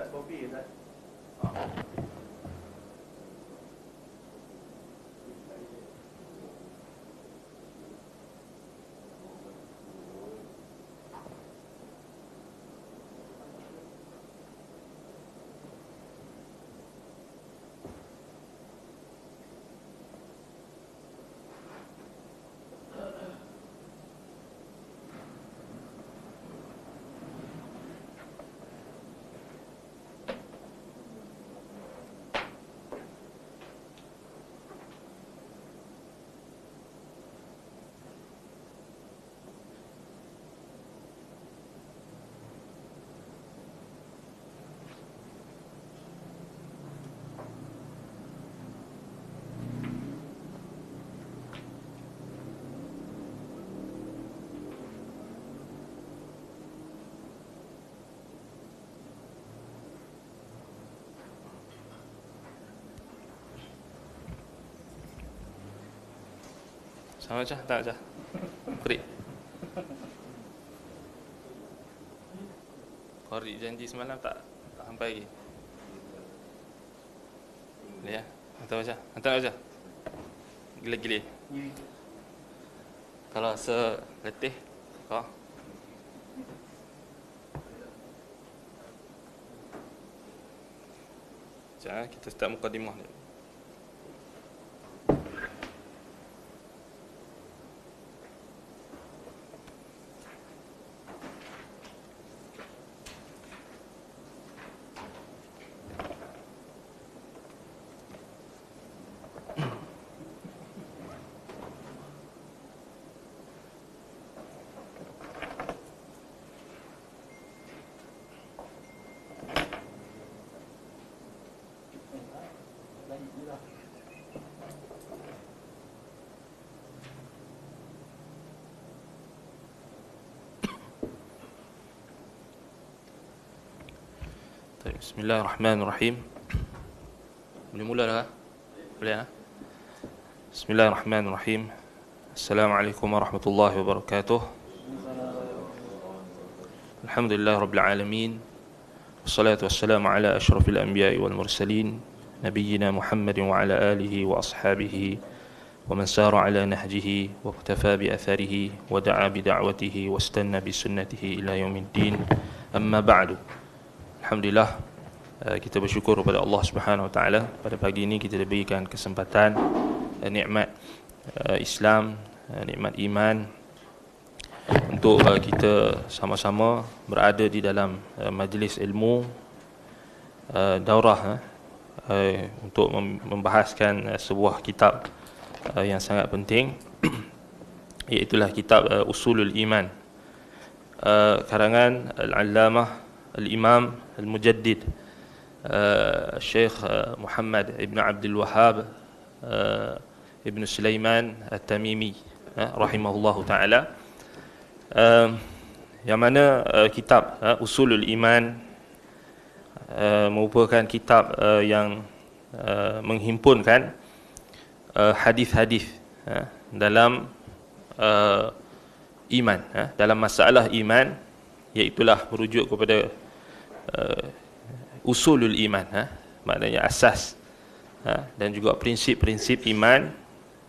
Ustaz Kopi Ustaz. Ah. sama saja, tak aja. Kori. Kori janji semalam tak tak sampai lagi. Ya, atau aja, atau aja. Gila gila. Kalau se letih, kau. Jangan eh, kita start mukadimah ni. بسم الله الرحمن الرحيم بنقول لا لا بسم الله الرحمن الرحيم السلام عليكم ورحمة الله وبركاته الحمد لله رب العالمين والصلاة والسلام على أشرف الأنبياء والمرسلين نبينا محمد وعلى آله وأصحابه ومن سار على نهجه واقتفى بأثره ودعا بدعوته واستنى بسنته إلى يوم الدين أما بعد الحمد لله Eh, kita bersyukur kepada Allah Subhanahu Wa Taala pada pagi ini kita diberikan kesempatan eh, nikmat eh, Islam, nikmat iman untuk kita sama-sama berada di dalam majlis ilmu daurah untuk membahaskan sebuah kitab yang sangat penting iaitulah kitab Usulul Iman karangan Al-Allamah Al-Imam Al-Mujaddid Syekh Muhammad Ibn Abdul الوهاب Ibn Sulaiman التميمي Tamimi, rahimahullah taala. yang mana kitab Usulul Iman merupakan kitab yang menghimpunkan hadis-hadis dalam iman dalam masalah iman iaitu merujuk kepada usulul iman ha? maknanya asas ha? dan juga prinsip-prinsip iman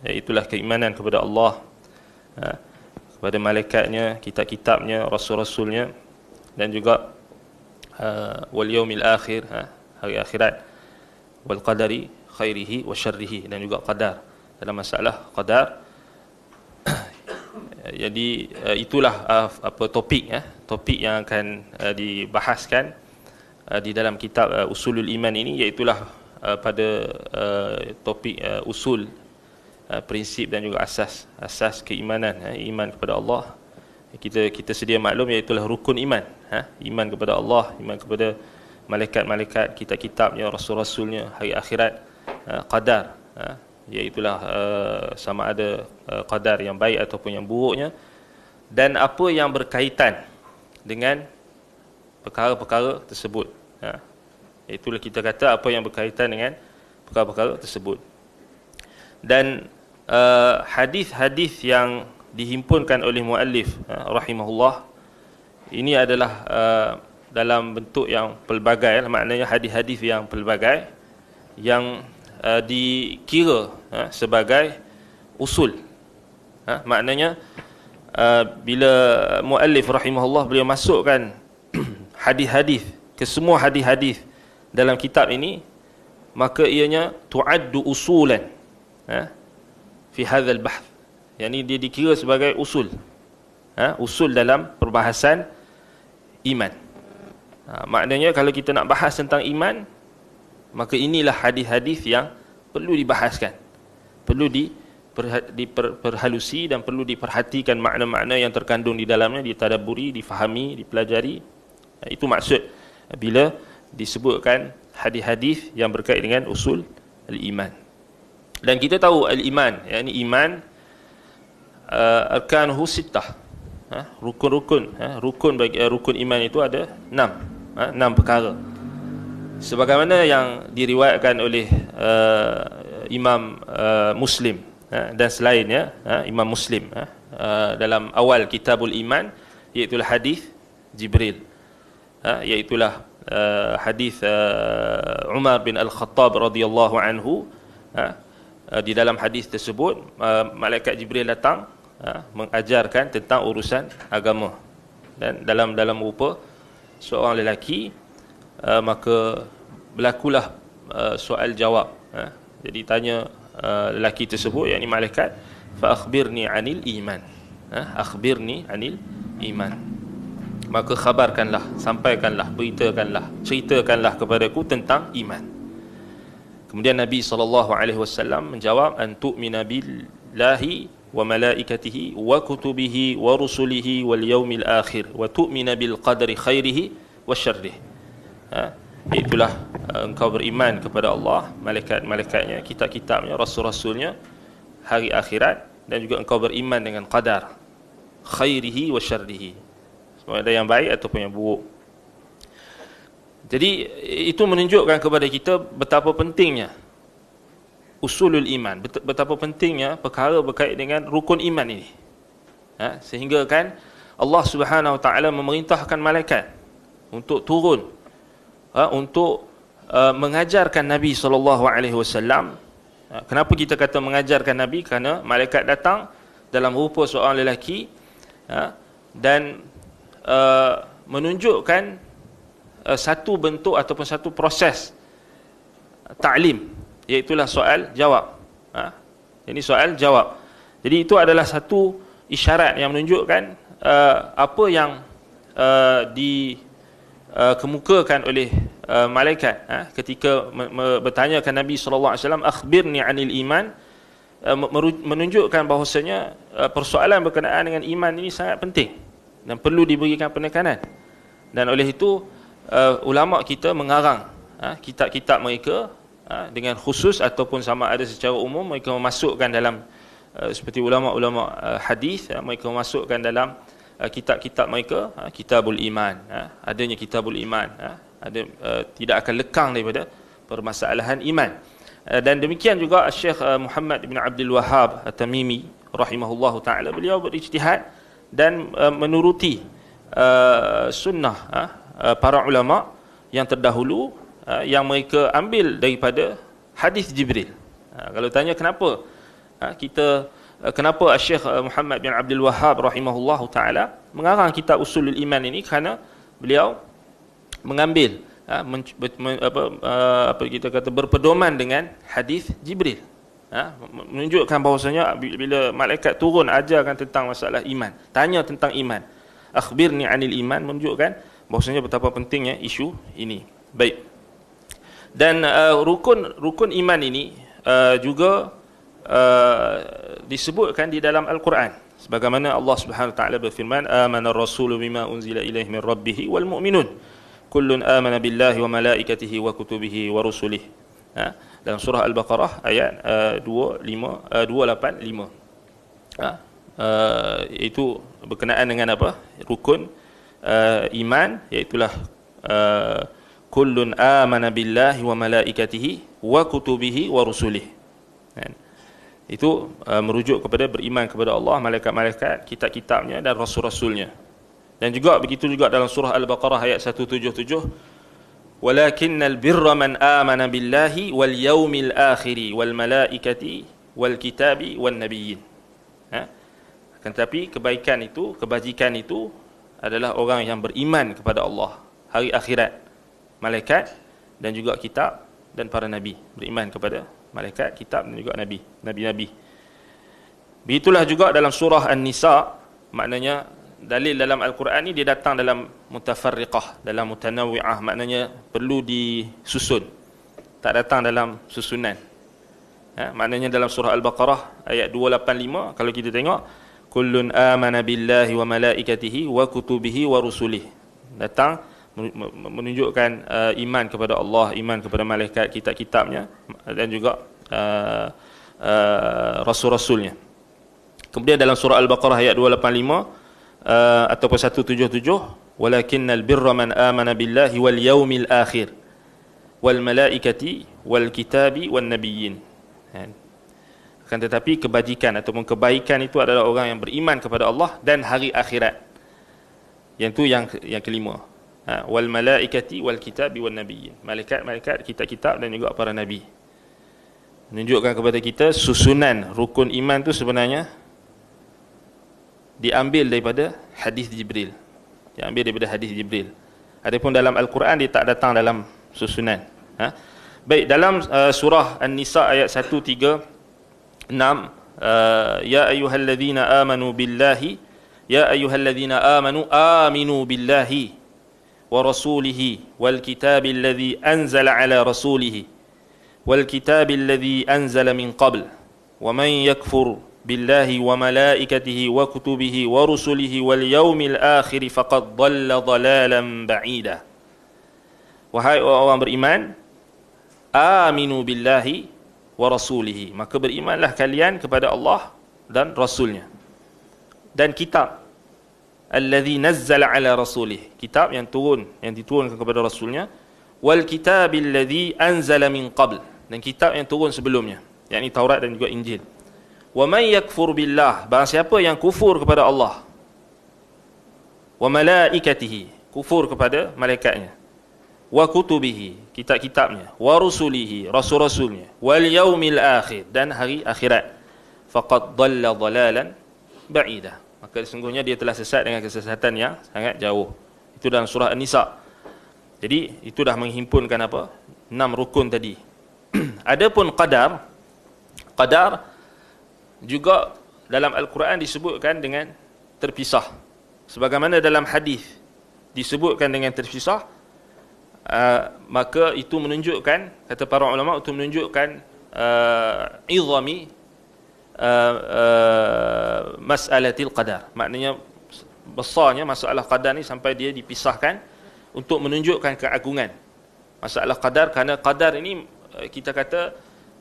iaitulah keimanan kepada Allah ha? kepada malaikatnya kitab-kitabnya rasul-rasulnya dan juga ha, wal yaumil akhir ha? hari akhirat wal qadari khairihi wa syarrihi dan juga qadar dalam masalah qadar jadi eh, itulah ah, apa topik ya topik yang akan eh, dibahaskan Uh, di dalam kitab uh, Usulul Iman ini iaitulah uh, pada uh, topik uh, usul uh, prinsip dan juga asas asas keimanan uh, iman kepada Allah kita kita sedia maklum iaitulah rukun iman uh, iman kepada Allah iman kepada malaikat-malaikat kitab-kitabnya rasul-rasulnya hari akhirat uh, qadar uh, iaitulah uh, sama ada uh, qadar yang baik ataupun yang buruknya dan apa yang berkaitan dengan perkara-perkara tersebut Ha. itulah kita kata apa yang berkaitan dengan perkara-perkara tersebut dan uh, hadis-hadis yang dihimpunkan oleh muallif ya, rahimahullah ini adalah uh, dalam bentuk yang pelbagai lah. maknanya hadis-hadis yang pelbagai yang uh, dikira ya, sebagai usul ya, maknanya uh, bila muallif rahimahullah beliau masukkan hadis-hadis Kesemua hadis-hadis dalam kitab ini maka ianya tuaddu usulan ha fi hadzal bahth yakni dia dikira sebagai usul ha usul dalam perbahasan iman ha, maknanya kalau kita nak bahas tentang iman maka inilah hadis-hadis yang perlu dibahaskan perlu di diperhalusi dan perlu diperhatikan makna-makna yang terkandung di dalamnya ditadabburi difahami dipelajari ha, itu maksud bila disebutkan hadis-hadis yang berkait dengan usul al-iman. Dan kita tahu al-iman, yakni iman uh, arkan husittah. Ha, rukun-rukun, ha, rukun bagi uh, rukun iman itu ada enam. Ha, enam perkara. Sebagaimana yang diriwayatkan oleh uh, Imam uh, Muslim ha, dan selainnya, ha, Imam Muslim ha, uh, dalam awal Kitabul Iman iaitu hadis Jibril iaitulah ha, ha, hadis ha, Umar bin Al-Khattab radhiyallahu anhu di dalam hadis tersebut malaikat Jibril datang mengajarkan tentang urusan agama dan dalam dalam rupa seorang lelaki maka berlakulah soal jawab jadi tanya lelaki tersebut yakni malaikat fa akhbirni anil iman akhbirni anil iman maka khabarkanlah, sampaikanlah, beritakanlah, ceritakanlah kepada aku tentang iman. Kemudian Nabi SAW menjawab, Antu'mina billahi wa malaikatihi wa kutubihi wa rusulihi wal yaumil akhir wa tu'mina bil qadri khairihi wa syarrih. Ha? Itulah uh, engkau beriman kepada Allah, malaikat-malaikatnya, kitab-kitabnya, rasul-rasulnya, hari akhirat dan juga engkau beriman dengan qadar khairihi wa syarrihi sama ada yang baik ataupun yang buruk jadi itu menunjukkan kepada kita betapa pentingnya usulul iman betapa pentingnya perkara berkait dengan rukun iman ini ha? sehingga kan Allah Subhanahu Wa Taala memerintahkan malaikat untuk turun ha? untuk uh, mengajarkan Nabi sallallahu alaihi wasallam ha? kenapa kita kata mengajarkan nabi kerana malaikat datang dalam rupa seorang lelaki ha? dan Uh, menunjukkan uh, satu bentuk ataupun satu proses ta'lim iaitulah soal jawab ha? ini soal jawab jadi itu adalah satu isyarat yang menunjukkan uh, apa yang uh, di uh, kemukakan oleh uh, malaikat uh, ketika me- me- bertanyakan Nabi SAW akhbirni anil iman uh, menunjukkan bahawasanya uh, persoalan berkenaan dengan iman ini sangat penting dan perlu diberikan penekanan dan oleh itu uh, ulama kita mengarang uh, kitab-kitab mereka uh, dengan khusus ataupun sama ada secara umum mereka memasukkan dalam uh, seperti ulama-ulama uh, hadis uh, mereka memasukkan dalam uh, kitab-kitab mereka uh, kitabul iman uh, adanya kitabul iman uh, ada uh, tidak akan lekang daripada permasalahan iman dan demikian juga Syekh Muhammad bin Abdul Wahhab At-Tamimi rahimahullahu taala beliau berijtihad dan uh, menuruti uh, sunnah uh, para ulama yang terdahulu uh, yang mereka ambil daripada hadis Jibril. Uh, kalau tanya kenapa uh, kita uh, kenapa Syekh Muhammad bin Abdul Wahhab rahimahullahu taala mengarang kitab Usulul Iman ini kerana beliau mengambil uh, men, men, apa, uh, apa kita kata berpedoman dengan hadis Jibril. Ha? menunjukkan bahawasanya bila malaikat turun ajarkan tentang masalah iman tanya tentang iman akhbirni anil iman menunjukkan bahawasanya betapa pentingnya isu ini baik dan uh, rukun rukun iman ini uh, juga uh, disebutkan di dalam al-Quran sebagaimana Allah Subhanahu taala berfirman amana ar-rasulu bima unzila ilaihi min rabbih wal mu'minun kullun amana billahi wa malaikatihi wa kutubihi wa rusulihi ha? dalam surah Al-Baqarah ayat uh, 285 uh, 285. Ha? Uh, eh, itu berkenaan dengan apa? Rukun uh, iman iaitu lah eh, kullun amana billahi wa malaikatihi wa kutubihi wa rusulihi. Kan? Itu uh, merujuk kepada beriman kepada Allah, malaikat-malaikat, kitab-kitabnya dan rasul-rasulnya. Dan juga begitu juga dalam surah Al-Baqarah ayat 177 ولكن البر من آمن بالله واليوم الآخر والملائكة والكتاب والنبيين ha? Kan, tapi kebaikan itu, kebajikan itu adalah orang yang beriman kepada Allah. Hari akhirat, malaikat dan juga kitab dan para nabi. Beriman kepada malaikat, kitab dan juga nabi. Nabi-nabi. Begitulah juga dalam surah An-Nisa, maknanya dalil dalam al-Quran ni dia datang dalam mutafarriqah dalam mutanawwi'ah maknanya perlu disusun tak datang dalam susunan ya, maknanya dalam surah al-baqarah ayat 285 kalau kita tengok kullun amana billahi wa malaikatihi wa kutubihi wa rusulih datang menunjukkan uh, iman kepada Allah iman kepada malaikat kitab-kitabnya dan juga uh, uh, rasul-rasulnya kemudian dalam surah al-baqarah ayat 285 Eh, ataupun 177 walakinnal birra man amana billahi wal yaumil akhir wal malaikati wal kitabi wan nabiyyin kan tetapi kebajikan ataupun kebaikan itu adalah orang yang beriman kepada Allah dan hari akhirat yang tu yang yang kelima ha, wal malaikati wal kitabi wan nabiyyin malaikat-malaikat kitab-kitab dan juga para nabi menunjukkan kepada kita susunan rukun iman tu sebenarnya diambil daripada hadis Jibril. Diambil daripada hadis Jibril. Adapun dalam Al-Quran dia tak datang dalam susunan. Ha? Baik, dalam uh, surah An-Nisa ayat 1 3 6 uh, ya ayyuhallazina amanu billahi ya ayyuhallazina amanu aminu billahi wa rasulihi wal Kitab ladzi anzala ala rasulihi wal Kitab ladzi anzala min qabl wa man yakfur بالله وملائكته وكتبه ورسله واليوم الآخر فقد ضل ضلالا بعيدا Wahai orang beriman Aminu billahi wa rasulihi Maka berimanlah kalian kepada Allah dan Rasulnya Dan kitab Alladhi nazzal ala rasulih Kitab yang turun, yang diturunkan kepada Rasulnya Wal kitab alladhi anzala min qabl Dan kitab yang turun sebelumnya Yang ini Taurat dan juga Injil wa man yakfur billah barang siapa yang kufur kepada Allah wa malaikatihi kufur kepada malaikatnya wa kutubihi kitab-kitabnya wa rusulihi rasul-rasulnya wal yaumil akhir dan hari akhirat faqad dhalla dhalalan ba'ida maka sesungguhnya dia telah sesat dengan kesesatan yang sangat jauh itu dalam surah an-nisa jadi itu dah menghimpunkan apa enam rukun tadi adapun qadar qadar juga dalam Al-Quran disebutkan dengan terpisah. Sebagaimana dalam hadis disebutkan dengan terpisah, uh, maka itu menunjukkan, kata para ulama, itu menunjukkan uh, izami uh, uh, mas'alatil qadar. Maknanya besarnya masalah qadar ni sampai dia dipisahkan untuk menunjukkan keagungan masalah qadar kerana qadar ini uh, kita kata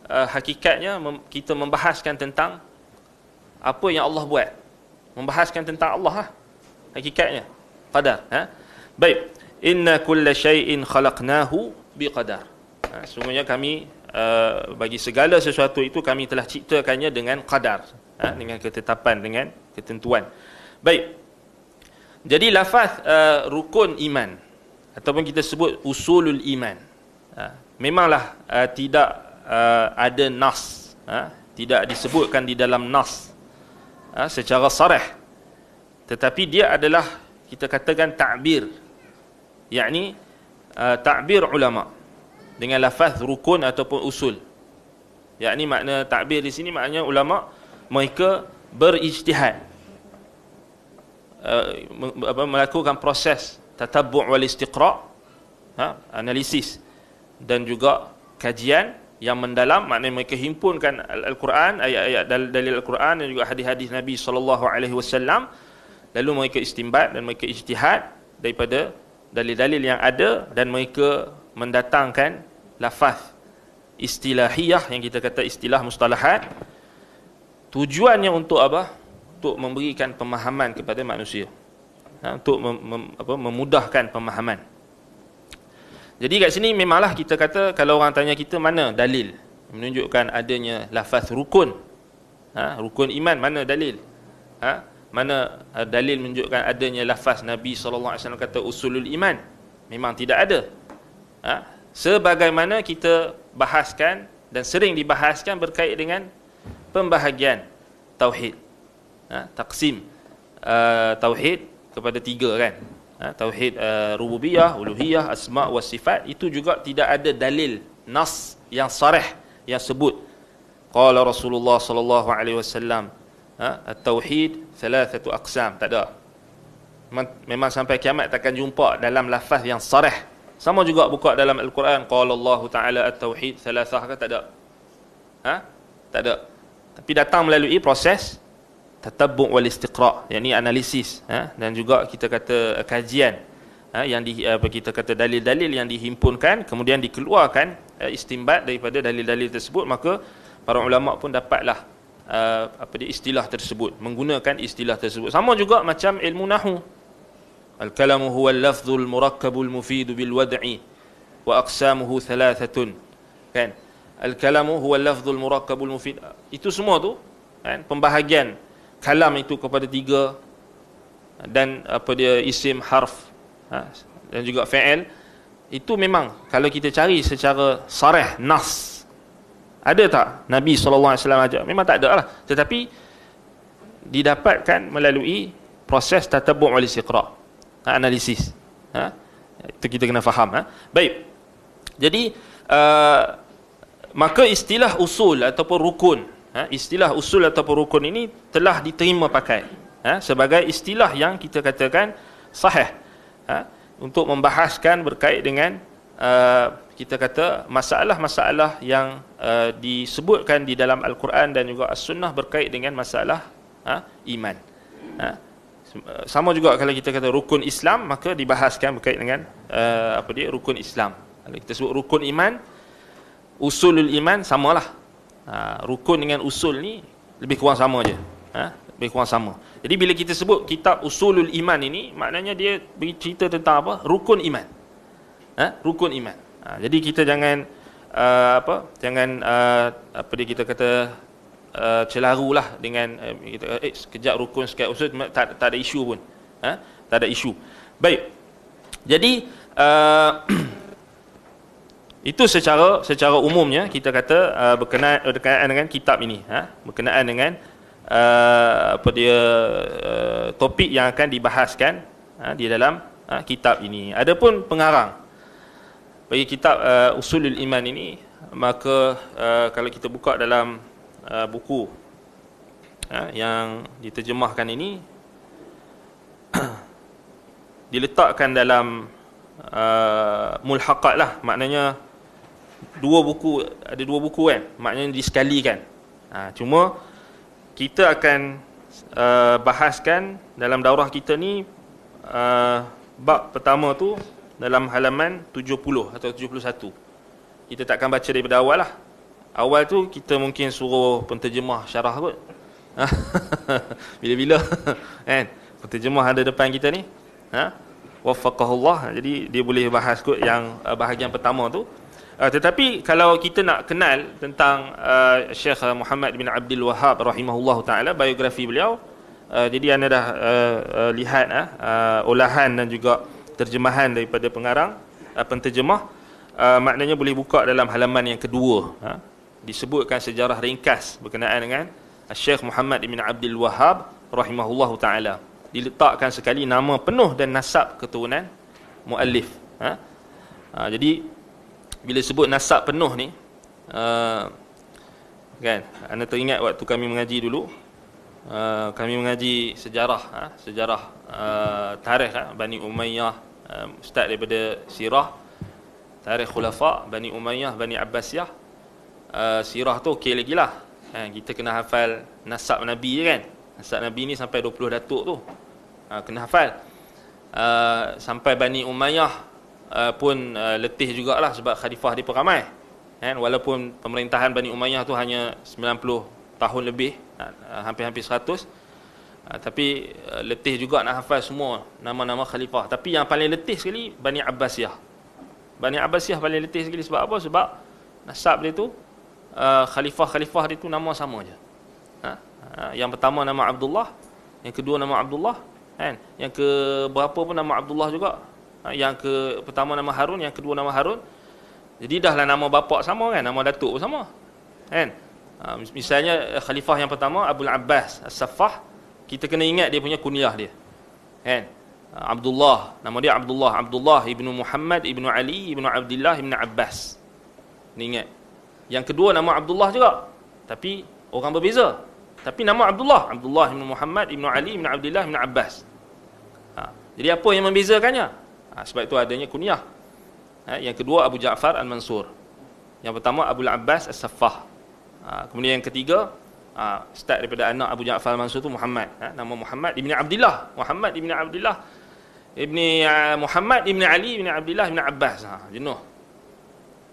uh, hakikatnya mem- kita membahaskan tentang apa yang Allah buat membahaskan tentang Allah lah hakikatnya qadar ha? baik inna kulla syai'in khalaqnahu biqadar ha, semuanya kami uh, bagi segala sesuatu itu kami telah ciptakannya dengan qadar ha? dengan ketetapan dengan ketentuan baik jadi lafaz uh, rukun iman ataupun kita sebut usulul iman ha? memanglah uh, tidak uh, ada nas ha? tidak disebutkan di dalam nas ha, secara sarah tetapi dia adalah kita katakan ta'bir yakni uh, ta'bir ulama dengan lafaz rukun ataupun usul yakni makna ta'bir di sini maknanya ulama mereka berijtihad uh, melakukan proses tatabbu' wal istiqra' ha, analisis dan juga kajian yang mendalam maknanya mereka himpunkan al-Quran ayat-ayat dalil al-Quran dan juga hadis-hadis Nabi sallallahu alaihi wasallam lalu mereka istimbat dan mereka ijtihad daripada dalil-dalil yang ada dan mereka mendatangkan lafaz istilahiyah yang kita kata istilah mustalahat tujuannya untuk apa untuk memberikan pemahaman kepada manusia ha, untuk mem, mem, apa, memudahkan pemahaman jadi kat sini memanglah kita kata kalau orang tanya kita mana dalil menunjukkan adanya lafaz rukun. Ha, rukun iman mana dalil? Ha, mana eh, dalil menunjukkan adanya lafaz Nabi SAW kata usulul iman? Memang tidak ada. Ha, sebagaimana kita bahaskan dan sering dibahaskan berkait dengan pembahagian tauhid. Ha, taksim uh, eh, tauhid kepada tiga kan? Ah, tauhid uh, rububiyah uluhiyah asma wa sifat itu juga tidak ada dalil nas yang sarih yang sebut qala rasulullah sallallahu alaihi wasallam ha ah, tauhid thalathatu aqsam tak ada memang sampai kiamat takkan jumpa dalam lafaz yang sarih sama juga buka dalam al-Quran qala Allah taala at-tauhid thalathah ke tak ada ha tak ada tapi datang melalui proses tatabbu' wal istiqra' yakni analisis ha? dan juga kita kata uh, kajian ha? yang di, apa kita kata dalil-dalil yang dihimpunkan kemudian dikeluarkan uh, eh, istinbat daripada dalil-dalil tersebut maka para ulama pun dapatlah uh, apa dia istilah tersebut menggunakan istilah tersebut sama juga macam ilmu nahu. al-kalamu huwa al-lafdhul murakkabul mufidu bil wad'i wa aqsamuhu thalathatun kan al-kalamu huwa al-lafdhul murakkabul mufid itu semua tu kan pembahagian kalam itu kepada tiga dan apa dia isim harf ha, dan juga fa'il itu memang kalau kita cari secara sarah nas ada tak Nabi SAW ajak? Memang tak ada lah. Tetapi didapatkan melalui proses tatabu' oleh siqra. Ha, analisis. Ha? Itu kita kena faham. Ha? Baik. Jadi, uh, maka istilah usul ataupun rukun ha, istilah usul atau perukun ini telah diterima pakai ha, sebagai istilah yang kita katakan sah ha, untuk membahaskan berkait dengan uh, kita kata masalah-masalah yang uh, disebutkan di dalam Al-Quran dan juga As-Sunnah berkait dengan masalah ha, iman. Ha, uh, sama juga kalau kita kata rukun Islam maka dibahaskan berkait dengan uh, apa dia rukun Islam. Kalau kita sebut rukun iman, usulul iman samalah ha, rukun dengan usul ni lebih kurang sama je ha? lebih kurang sama jadi bila kita sebut kitab usulul iman ini maknanya dia bercerita tentang apa rukun iman ha? rukun iman ha, jadi kita jangan uh, apa jangan uh, apa dia kita kata uh, lah dengan uh, kita eh sekejap rukun sekejap usul tak, tak ada isu pun ha? tak ada isu baik jadi uh, Itu secara secara umumnya kita kata uh, berkenaan, berkenaan dengan kitab ini, ha? berkenaan dengan uh, apa dia uh, topik yang akan dibahaskan uh, di dalam uh, kitab ini. Adapun pengarang bagi kitab uh, Usulul Iman ini, maka uh, kalau kita buka dalam uh, buku uh, yang diterjemahkan ini diletakkan dalam uh, mulhaqat lah maknanya dua buku ada dua buku kan maknanya disekalikan ha, cuma kita akan uh, bahaskan dalam daurah kita ni uh, bab pertama tu dalam halaman 70 atau 71 kita takkan baca daripada awal lah awal tu kita mungkin suruh penterjemah syarah kot ha, bila-bila kan penterjemah ada depan kita ni ha wafaqahullah jadi dia boleh bahas kot yang uh, bahagian pertama tu Uh, tetapi kalau kita nak kenal tentang uh, ah, Syekh ah, Muhammad bin Abdul Wahab rahimahullah taala biografi beliau uh, jadi anda dah uh, uh, lihat uh, uh, olahan dan juga terjemahan daripada pengarang uh, penterjemah uh, maknanya boleh buka dalam halaman yang kedua uh, disebutkan sejarah ringkas berkenaan dengan Syekh Muhammad bin Abdul Wahab rahimahullah taala diletakkan sekali nama penuh dan nasab keturunan muallif uh, uh, jadi bila sebut nasab penuh ni uh, kan anda teringat waktu kami mengaji dulu uh, kami mengaji sejarah uh, sejarah uh, tarikh uh, Bani Umayyah uh, start daripada sirah tarikh khulafa Bani Umayyah Bani Abbasiyah uh, sirah tu okey lagi lah uh, kita kena hafal nasab Nabi je kan nasab Nabi ni sampai 20 datuk tu uh, kena hafal uh, sampai Bani Umayyah Uh, pun uh, letih jugalah sebab khalifah dia ramai. Kan walaupun pemerintahan Bani Umayyah tu hanya 90 tahun lebih, uh, hampir-hampir uh, 100. Uh, tapi uh, letih juga nak hafal semua nama-nama khalifah. Tapi yang paling letih sekali Bani Abbasiyah. Bani Abbasiyah paling letih sekali sebab apa? Sebab nasab dia tu uh, khalifah-khalifah dia tu nama sama je. Ha? Uh, yang pertama nama Abdullah, yang kedua nama Abdullah, kan? Yang ke berapa pun nama Abdullah juga. Ha, yang ke pertama nama Harun yang kedua nama Harun jadi dahlah nama bapak sama kan nama datuk pun sama kan ha, misalnya eh, khalifah yang pertama Abdul Abbas As-Saffah kita kena ingat dia punya kunyah dia kan ha, Abdullah nama dia Abdullah Abdullah ibnu Muhammad ibnu Ali ibnu Abdullah ibnu Abbas ni ingat yang kedua nama Abdullah juga tapi orang berbeza tapi nama Abdullah Abdullah ibnu Muhammad ibnu Ali ibnu Abdullah ibnu Abbas jadi apa yang membezakannya ha, sebab itu adanya kunyah ha, yang kedua Abu Ja'far Al-Mansur yang pertama Abu Abbas As-Saffah ha, kemudian yang ketiga ha, start daripada anak Abu Ja'far Al-Mansur itu Muhammad ha, nama Muhammad Ibn Abdullah Muhammad Ibn Abdullah Ibn ha, Muhammad Ibn Ali Ibn Abdullah Ibn Abbas ha, jenuh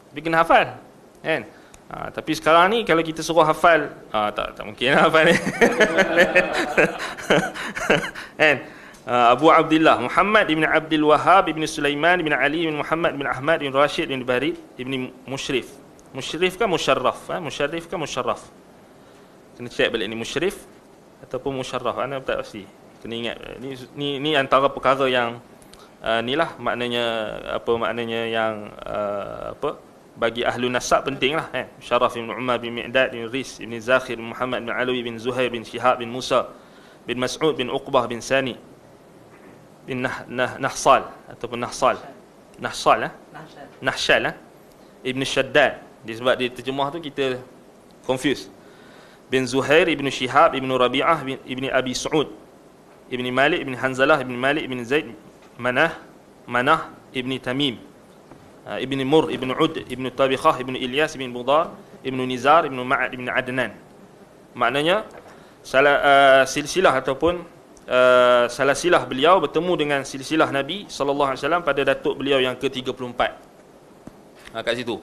tapi kena hafal kan ha, tapi sekarang ni kalau kita suruh hafal ha, tak, tak mungkin lah hafal ni kan Eh, Abu Abdullah Muhammad ibn Abdul Wahab ibn Sulaiman ibn Ali ibn Muhammad ibn Ahmad ibn Rashid ibn Barid ibn Mushrif Mushrif kan Musharraf ha? Musharrif kan Musharraf kena check balik ni Mushrif ataupun Musharraf mana tak pasti kena ingat ni, ni, ni antara perkara yang uh, ni lah maknanya apa maknanya yang uh, apa bagi ahlu nasab penting lah eh? Musharraf ibn Umar ibn Mi'dad ibn Riz ibn Zakhir ibn Muhammad ibn Alawi ibn Zuhair ibn Shihab ibn Musa bin Mas'ud bin Uqbah bin Sani' نحصال ataupun Nahsal. Nahsal eh? Nahsal eh? Ibn Shaddad. Dia sebab dia terjemah tu kita confuse. Bin Zuhair, Ibn Shihab, Ibn Rabi'ah, Ibn Abi Saud, Ibn Malik, Ibn Hanzalah, Ibn Malik, Ibn Zaid, Manah, Manah, Ibn Tamim, Ibn Mur, Ibn Ud, Ibn Tabiqah, Ibn Ilyas, Ibn Budar, Ibn Nizar, Ibn Ma'ad, Ibn Adnan. Maknanya salah, uh, silsilah ataupun uh, eh, salasilah beliau bertemu dengan silsilah Nabi sallallahu alaihi wasallam pada datuk beliau yang ke-34. Ha, kat situ.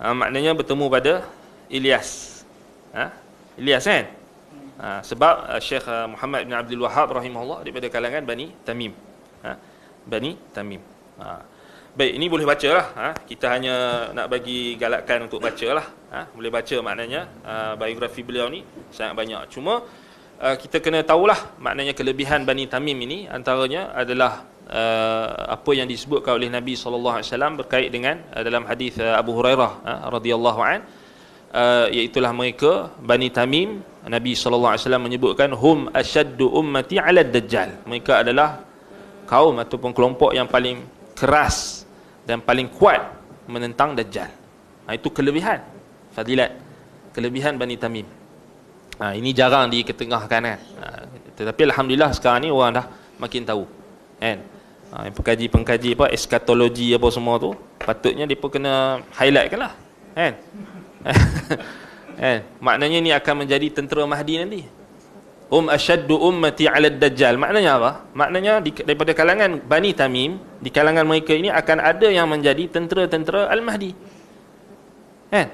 Ha, maknanya bertemu pada Ilyas. Ha? Ilyas kan? Ha, sebab uh, eh, Syekh uh, eh, Muhammad bin Abdul Wahab rahimahullah daripada kalangan Bani Tamim. Ha? Bani Tamim. Ha. Baik, ini boleh baca lah. Ha? Kita hanya nak bagi galakan untuk baca lah. Ha? Boleh baca maknanya uh, biografi beliau ni sangat banyak. Cuma Eh, kita kena tahulah maknanya kelebihan Bani Tamim ini antaranya adalah uh, apa yang disebutkan oleh Nabi saw. berkait dengan uh, dalam hadis uh, Abu Hurairah uh, radhiyallahu an uh, iaitu mereka Bani Tamim Nabi saw menyebutkan hum asyaddu ummati ala dajjal mereka adalah kaum ataupun kelompok yang paling keras dan paling kuat menentang dajjal nah, ha, itu kelebihan fadilat kelebihan Bani Tamim Ha, ini jarang diketengahkan kan. Ha, tetapi alhamdulillah sekarang ni orang dah makin tahu. Kan? Ha, pengkaji-pengkaji apa eskatologi apa semua tu patutnya depa kena highlight lah Kan? kan? Maknanya ni akan menjadi tentera Mahdi nanti. Um ashaddu ummati ala dajjal. Maknanya apa? Maknanya di, daripada kalangan Bani Tamim, di kalangan mereka ini akan ada yang menjadi tentera-tentera Al-Mahdi. Kan?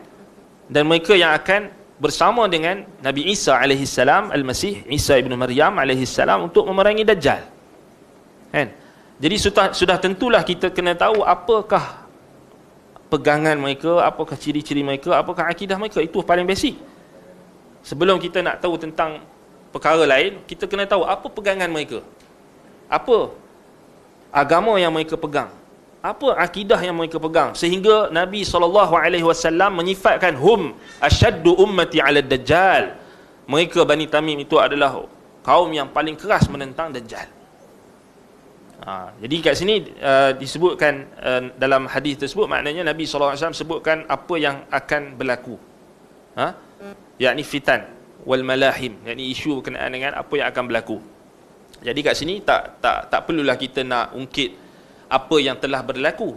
Dan mereka yang akan bersama dengan Nabi Isa alaihi salam al-Masih Isa ibnu Maryam alaihi salam untuk memerangi dajjal. Kan? Jadi sudah sudah tentulah kita kena tahu apakah pegangan mereka, apakah ciri-ciri mereka, apakah akidah mereka. Itu paling basic. Sebelum kita nak tahu tentang perkara lain, kita kena tahu apa pegangan mereka. Apa agama yang mereka pegang apa akidah yang mereka pegang sehingga Nabi SAW menyifatkan hum asyaddu ummati ala dajjal mereka Bani Tamim itu adalah kaum yang paling keras menentang dajjal ha, jadi kat sini uh, disebutkan uh, dalam hadis tersebut maknanya Nabi SAW sebutkan apa yang akan berlaku ha? yakni fitan wal malahim yakni isu berkenaan dengan apa yang akan berlaku jadi kat sini tak tak tak perlulah kita nak ungkit apa yang telah berlaku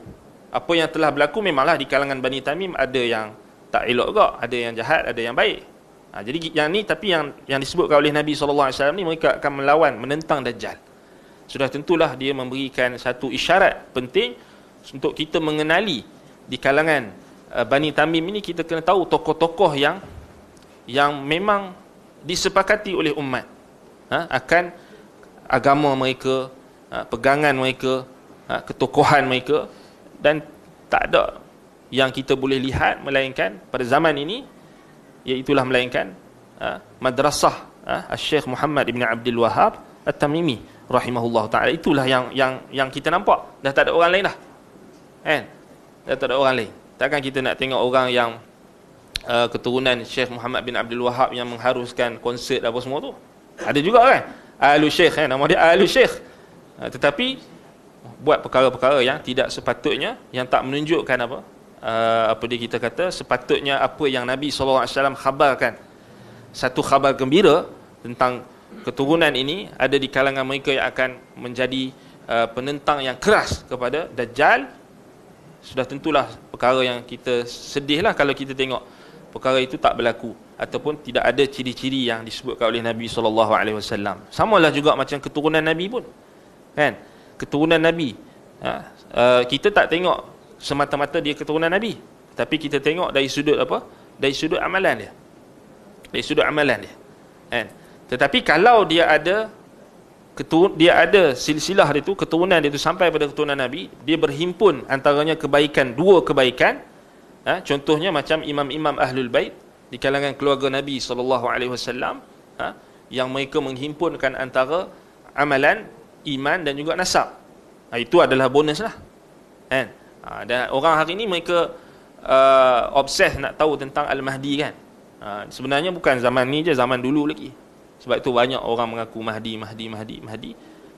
apa yang telah berlaku memanglah di kalangan Bani Tamim ada yang tak elok juga ada yang jahat ada yang baik ha, jadi yang ni tapi yang yang disebutkan oleh Nabi SAW ni mereka akan melawan menentang Dajjal sudah tentulah dia memberikan satu isyarat penting untuk kita mengenali di kalangan uh, Bani Tamim ini kita kena tahu tokoh-tokoh yang yang memang disepakati oleh umat ha, akan agama mereka ha, pegangan mereka Ha, ketokohan mereka dan tak ada yang kita boleh lihat melainkan pada zaman ini iaitulah melainkan ha, madrasah ha, Syekh Muhammad Ibn Abdul Wahab al tamimi rahimahullah taala itulah yang yang yang kita nampak dah tak ada orang lain dah kan dah tak ada orang lain takkan kita nak tengok orang yang uh, keturunan Syekh Muhammad bin Abdul Wahab yang mengharuskan konsert apa semua tu ada juga kan Alu sheikh, kan nama dia Alu sheikh. uh, tetapi buat perkara-perkara yang tidak sepatutnya yang tak menunjukkan apa uh, apa dia kita kata sepatutnya apa yang Nabi SAW khabarkan satu khabar gembira tentang keturunan ini ada di kalangan mereka yang akan menjadi uh, penentang yang keras kepada Dajjal sudah tentulah perkara yang kita sedihlah kalau kita tengok perkara itu tak berlaku ataupun tidak ada ciri-ciri yang disebutkan oleh Nabi SAW samalah juga macam keturunan Nabi pun kan? keturunan Nabi. Ha, uh, kita tak tengok semata-mata dia keturunan Nabi. Tapi kita tengok dari sudut apa? Dari sudut amalan dia. Dari sudut amalan dia. Kan? Tetapi kalau dia ada keturun, dia ada silsilah dia tu, keturunan dia tu sampai pada keturunan Nabi, dia berhimpun antaranya kebaikan, dua kebaikan. Ha, contohnya macam imam-imam Ahlul Bait di kalangan keluarga Nabi SAW ha, yang mereka menghimpunkan antara amalan iman dan juga nasab. Ha, itu adalah bonus lah. Kan? Ha, dan orang hari ini mereka uh, obses nak tahu tentang Al-Mahdi kan. Ha, sebenarnya bukan zaman ni je, zaman dulu lagi. Sebab itu banyak orang mengaku Mahdi, Mahdi, Mahdi, Mahdi.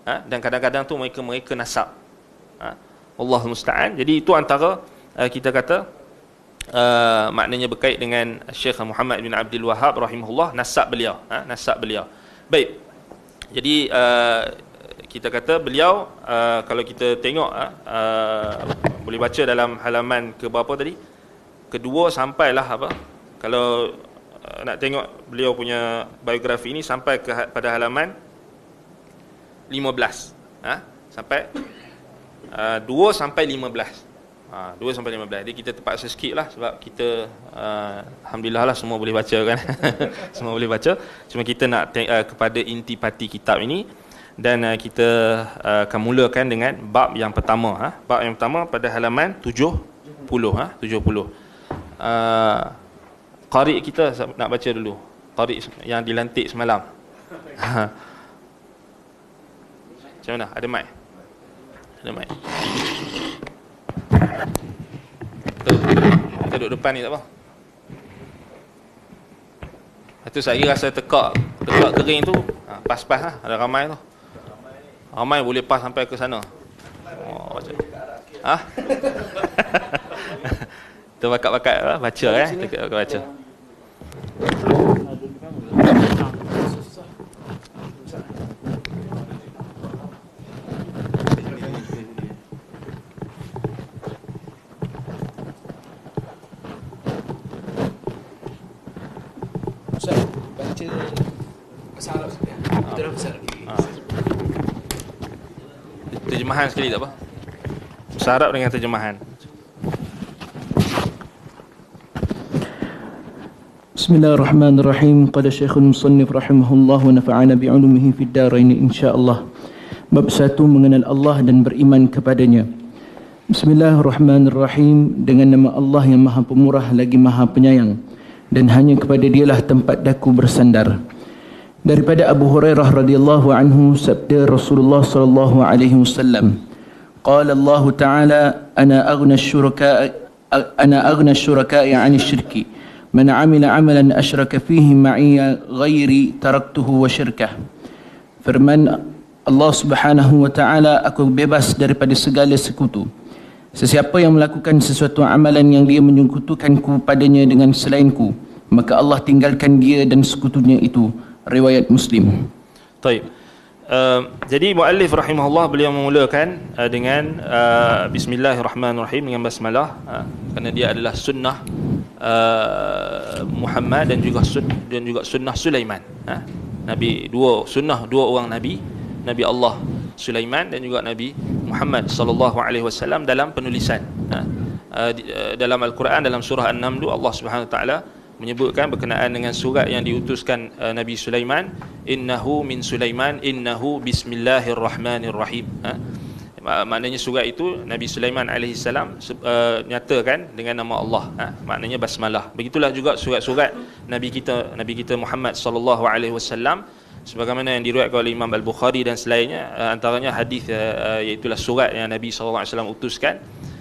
Ha, dan kadang-kadang tu mereka mereka nasab. Ha, Allah musta'an. Jadi itu antara uh, kita kata Uh, maknanya berkait dengan Syekh Muhammad bin Abdul Wahab rahimahullah nasab beliau ha? nasab beliau baik jadi uh, kita kata beliau uh, kalau kita tengok uh, uh, boleh baca dalam halaman ke berapa tadi kedua sampailah apa kalau uh, nak tengok beliau punya biografi ini sampai ke ha, pada halaman 15 uh, ha? sampai uh, 2 sampai 15 uh, 2 sampai 15 jadi kita terpaksa sikit lah sebab kita uh, Alhamdulillah lah semua boleh baca kan semua boleh baca cuma kita nak uh, kepada inti pati kitab ini dan uh, kita uh, akan mulakan dengan bab yang pertama ha? bab yang pertama pada halaman 70 ha 70 a uh, qari kita nak baca dulu qari yang dilantik semalam ha. macam mana ada mic ada mic kita duduk depan ni tak apa Lepas tu saya rasa tekak Tekak kering tu ha, Pas-pas lah ada ramai tu Ramai boleh pas sampai ke sana. Oh, ha? Lah, baca. Ha? Eh? Tu bakat-bakat baca eh. Bakat-bakat baca. Terus. terjemahan sekali tak apa. Sarap dengan terjemahan. Bismillahirrahmanirrahim. Qala Syekhul Musannif rahimahullah wa nafa'ana bi'ulumihi fid dharain insyaallah. Bab satu mengenal Allah dan beriman kepadanya. Bismillahirrahmanirrahim dengan nama Allah yang Maha Pemurah lagi Maha Penyayang dan hanya kepada Dialah tempat daku bersandar daripada Abu Hurairah radhiyallahu anhu sabda Rasulullah sallallahu alaihi wasallam qala Allah taala ana aghna syuraka ana aghna syuraka an syirki man amila amalan asyraka fihi ma'i ghairi taraktuhu wa syirkah firman Allah subhanahu wa taala aku bebas daripada segala sekutu sesiapa yang melakukan sesuatu amalan yang dia menyekutukanku padanya dengan selainku maka Allah tinggalkan dia dan sekutunya itu riwayat Muslim. Baik. Uh, ehm, jadi muallif rahimahullah beliau memulakan uh, dengan uh, bismillahirrahmanirrahim dengan basmalah uh, kerana dia adalah sunnah uh, Muhammad dan juga sunnah dan juga sunnah Sulaiman. Uh, nabi dua sunnah dua orang nabi, Nabi Allah Sulaiman dan juga Nabi Muhammad sallallahu alaihi wasallam dalam penulisan. Uh, uh, dalam al-Quran dalam surah An-Naml Allah Subhanahu taala menyebutkan berkenaan dengan surat yang diutuskan uh, Nabi Sulaiman innahu min Sulaiman innahu bismillahirrahmanirrahim ha? maknanya surat itu Nabi Sulaiman alaihi uh, salam eh, nyatakan dengan nama Allah ha? maknanya basmalah begitulah juga surat-surat Nabi kita Nabi kita Muhammad sallallahu alaihi wasallam sebagaimana yang diriwayatkan oleh Imam Al-Bukhari dan selainnya uh, antaranya hadis uh, uh, iaitu surat yang Nabi sallallahu alaihi wasallam utuskan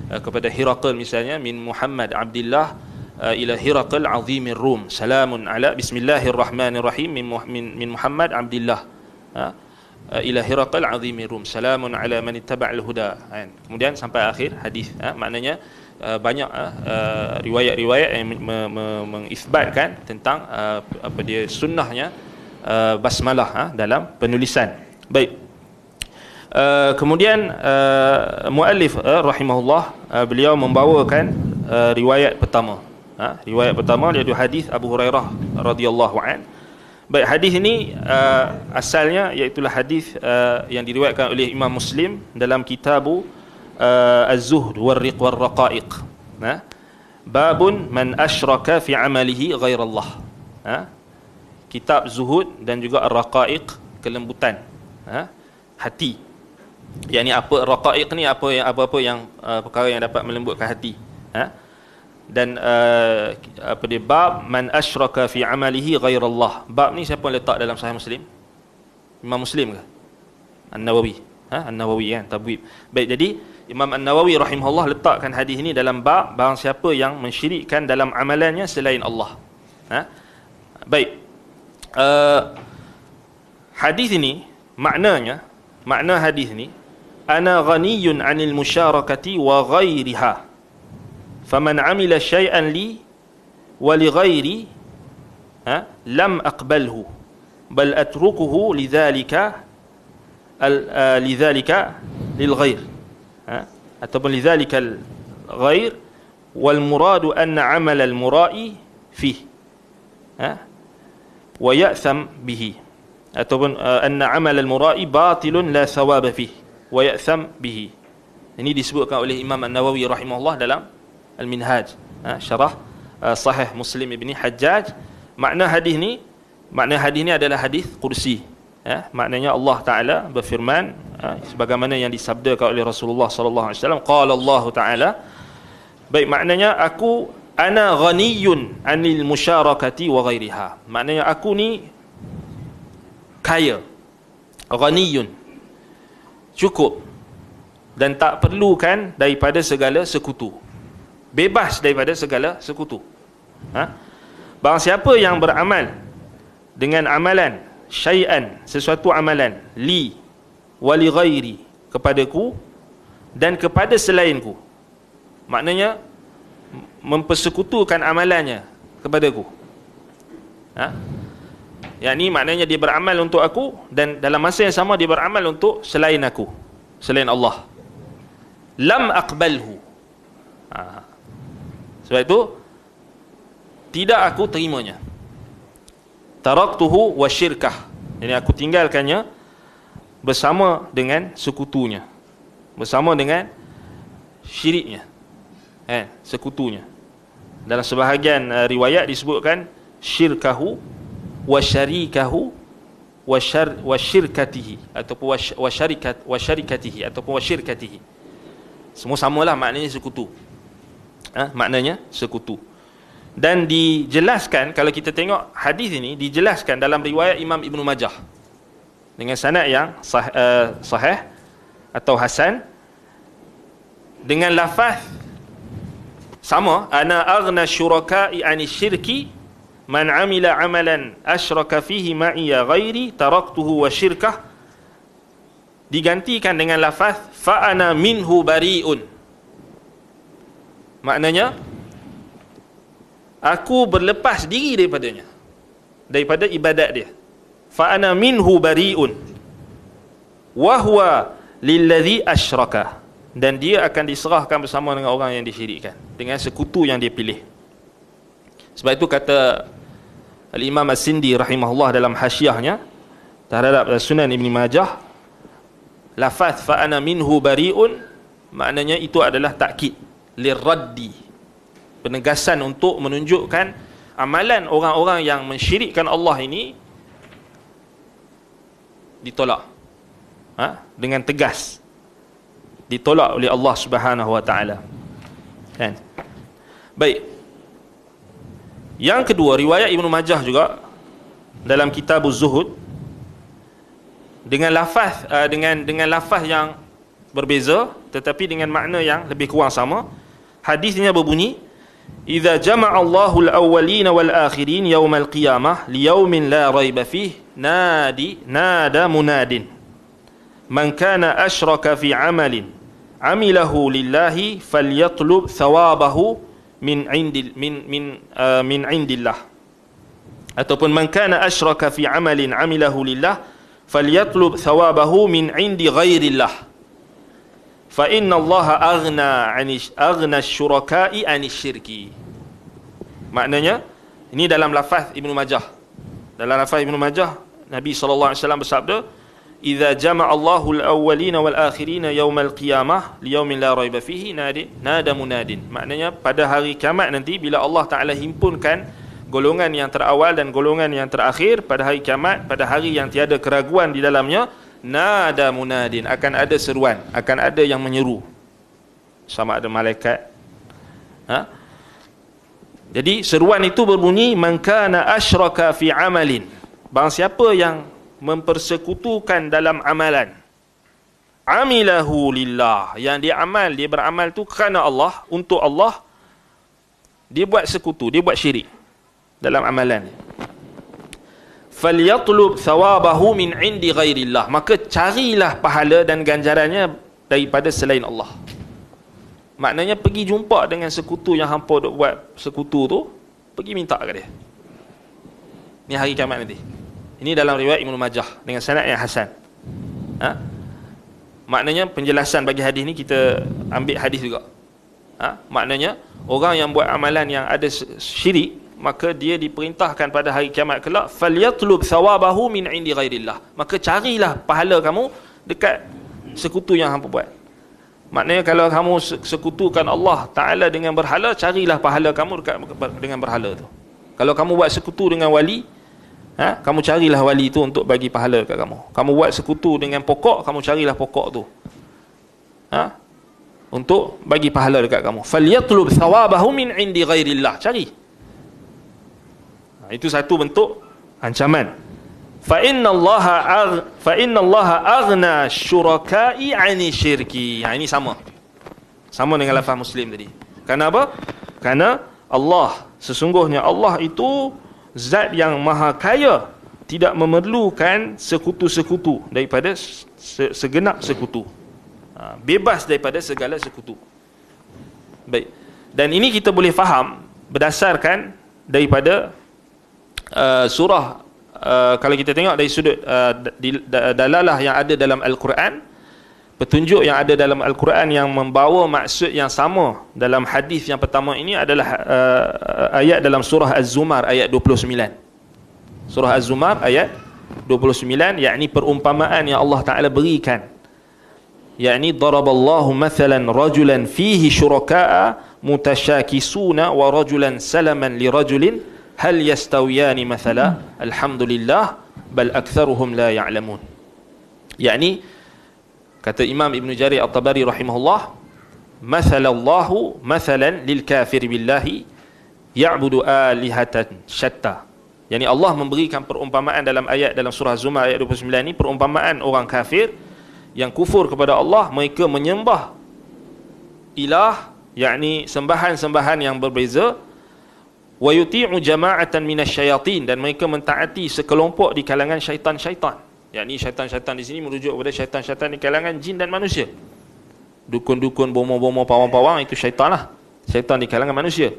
uh, kepada Hiraqil misalnya min Muhammad Abdullah Uh, ila Hiraqal Azimir Rum. Salamun ala bismillahirrahmanirrahim min, min, min Muhammad abdillah. Ha? Uh, ila Hiraqal Azimir Rum. Salamun ala man ittaba'al huda. Ha, kan? Kemudian sampai akhir hadis. Ha? Maknanya uh, banyak riwayat-riwayat yang me- mengisbatkan tentang apa dia sunnahnya basmalah dalam penulisan. Baik. kemudian uh, muallif rahimahullah beliau membawakan uh, riwayat pertama. Ha? Riwayat pertama iaitu hadis Abu Hurairah radhiyallahu an. Baik hadis ini uh, asalnya iaitu hadis uh, yang diriwayatkan oleh Imam Muslim dalam kitab uh, Az-Zuhd war-Riq war-Raqaiq. Ha? Babun man asyraka fi amalihi ghairallah. Ha? Kitab Zuhud dan juga Ar-Raqaiq kelembutan. Ha? Hati. Yang ni apa Raqaiq ni apa yang apa-apa yang uh, perkara yang dapat melembutkan hati. Ha? dan uh, apa dia bab man asyraka fi amalihi ghairallah bab ni siapa yang letak dalam sahih muslim imam muslim ke an-nawawi ha an-nawawi kan tabwib baik jadi imam an-nawawi rahimahullah letakkan hadis ini dalam bab barang siapa yang mensyirikkan dalam amalannya selain Allah ha baik uh, hadis ini maknanya makna hadis ni ana ghaniyun anil musyarakati wa ghairiha فمن عمل شيئا لي ولغيري ها لم أقبله بل أتركه لذلك آه، لذلك للغير طب لذلك الغير والمراد أن عمل المراء فيه ها ويأثم به طب آه، أن عمل المراء باطل لا ثواب فيه ويأثم به ini disebutkan oleh Imam An-Nawawi rahimahullah dalam Al-Minhaj ha, Syarah uh, Sahih Muslim Ibni Hajjaj Makna hadis ni Makna hadis ni adalah hadis kursi ya, Maknanya Allah Ta'ala berfirman ha, Sebagaimana yang disabdakan oleh Rasulullah SAW Qala Allah Ta'ala Baik maknanya aku Ana ghaniyun anil musyarakati wa ghairiha Maknanya aku ni Kaya Ghaniyun Cukup dan tak perlukan daripada segala sekutu bebas daripada segala sekutu ha? barang siapa yang beramal dengan amalan syai'an sesuatu amalan li wali ghairi kepadaku dan kepada selainku maknanya mempersekutukan amalannya kepadaku ha? yang ni maknanya dia beramal untuk aku dan dalam masa yang sama dia beramal untuk selain aku selain Allah lam aqbalhu sebab itu tidak aku terimanya. Taraktuhu wa syirkah. Jadi aku tinggalkannya bersama dengan sekutunya. Bersama dengan syiriknya. Eh, sekutunya. Dalam sebahagian uh, riwayat disebutkan syirkahu wa syarikahu wa syar wa syirkatihi ataupun wa syarikat wa syarikatihi ataupun wa syirkatihi. Semua samalah maknanya sekutu ha? maknanya sekutu dan dijelaskan kalau kita tengok hadis ini dijelaskan dalam riwayat Imam Ibn Majah dengan sanad yang sah, uh, sahih atau hasan dengan lafaz sama ana aghna syuraka'i ani syirki man amila amalan asyraka fihi ma'i ghairi taraktuhu wa syirkah digantikan dengan lafaz fa ana minhu bari'un maknanya aku berlepas diri daripadanya daripada ibadat dia fa ana minhu bariun wa huwa lillazi asyraka dan dia akan diserahkan bersama dengan orang yang disyirikkan dengan sekutu yang dia pilih sebab itu kata al-imam as-sindi rahimahullah dalam hasyiahnya terhadap sunan ibni majah lafaz fa ana minhu bariun maknanya itu adalah takkid liraddi penegasan untuk menunjukkan amalan orang-orang yang mensyirikkan Allah ini ditolak ha? dengan tegas ditolak oleh Allah Subhanahu Wa Taala kan baik yang kedua riwayat Ibnu Majah juga dalam kitab Zuhud dengan lafaz uh, dengan dengan lafaz yang berbeza tetapi dengan makna yang lebih kurang sama Hadisnya berbunyi, "Idza jama'a Allahu al-awwalina wal-akhirin yaumal qiyamah liyaumin la raiba fih nadi nada munadin." Man kana asyraka fi 'amalin amilahu lillahi falyatlub thawabahu min indil min min uh, min indillah. Ataupun man kana asyraka fi 'amalin amilahu lillah falyatlub thawabahu min indi ghairillah. fa inna Allah aghna ani aghna syuraka'i ani syirki maknanya ini dalam lafaz Ibnu Majah dalam lafaz Ibnu Majah Nabi SAW bersabda idza jama'a Allahu al-awwalina wal akhirin yawm al-qiyamah li yawmin la raiba fihi nadi nada munadin maknanya pada hari kiamat nanti bila Allah Taala himpunkan golongan yang terawal dan golongan yang terakhir pada hari kiamat pada hari yang tiada keraguan di dalamnya nada munadin akan ada seruan akan ada yang menyeru sama ada malaikat ha? jadi seruan itu berbunyi man kana asyraka fi amalin barang siapa yang mempersekutukan dalam amalan amilahu lillah yang dia amal dia beramal tu kerana Allah untuk Allah dia buat sekutu dia buat syirik dalam amalan dia falyatlub thawabahu min indi ghairillah maka carilah pahala dan ganjarannya daripada selain Allah maknanya pergi jumpa dengan sekutu yang hampa duk buat sekutu tu pergi minta kat dia ni hari kiamat nanti ini dalam riwayat Ibn Majah dengan sanad yang hasan ha? maknanya penjelasan bagi hadis ni kita ambil hadis juga ha? maknanya orang yang buat amalan yang ada syirik maka dia diperintahkan pada hari kiamat kelak falyatlub thawabahu min indi ghairillah maka carilah pahala kamu dekat sekutu yang hampa buat maknanya kalau kamu sekutukan Allah Ta'ala dengan berhala carilah pahala kamu dekat dengan berhala tu kalau kamu buat sekutu dengan wali ha, kamu carilah wali tu untuk bagi pahala dekat kamu kamu buat sekutu dengan pokok kamu carilah pokok tu ha, untuk bagi pahala dekat kamu falyatlub thawabahu min indi ghairillah cari Ha, itu satu bentuk ancaman. Fa inna Allah ag fa inna Allah agna syurakai ani syirki. Ha, ini sama. Sama dengan lafaz Muslim tadi. Karena apa? Karena Allah sesungguhnya Allah itu zat yang maha kaya tidak memerlukan sekutu-sekutu daripada segenap sekutu. Ha, bebas daripada segala sekutu. Baik. Dan ini kita boleh faham berdasarkan daripada Uh, surah uh, kalau kita tengok dari sudut uh, di, dalalah yang ada dalam al-Quran petunjuk yang ada dalam al-Quran yang membawa maksud yang sama dalam hadis yang pertama ini adalah uh, ayat dalam surah Az-Zumar ayat 29 surah Az-Zumar ayat 29 yakni perumpamaan yang Allah Taala berikan yakni daraballahu mathalan rajulan fihi syuraka mutasyakisuna wa rajulan salaman li rajulin hal yastawiyani mathala alhamdulillah bal aktharuhum la ya'lamun yakni kata Imam Ibn Jarir At-Tabari rahimahullah Allah, mathalan lil kafir billahi ya'budu alihatan syatta yakni Allah memberikan perumpamaan dalam ayat dalam surah Zumar ayat 29 ni perumpamaan orang kafir yang kufur kepada Allah mereka menyembah ilah yakni sembahan-sembahan yang berbeza wa yuti'u jama'atan minasyayatin dan mereka mentaati sekelompok di kalangan syaitan-syaitan yakni syaitan-syaitan di sini merujuk kepada syaitan-syaitan di kalangan jin dan manusia dukun-dukun bomo-bomo pawang-pawang itu syaitan lah syaitan di kalangan manusia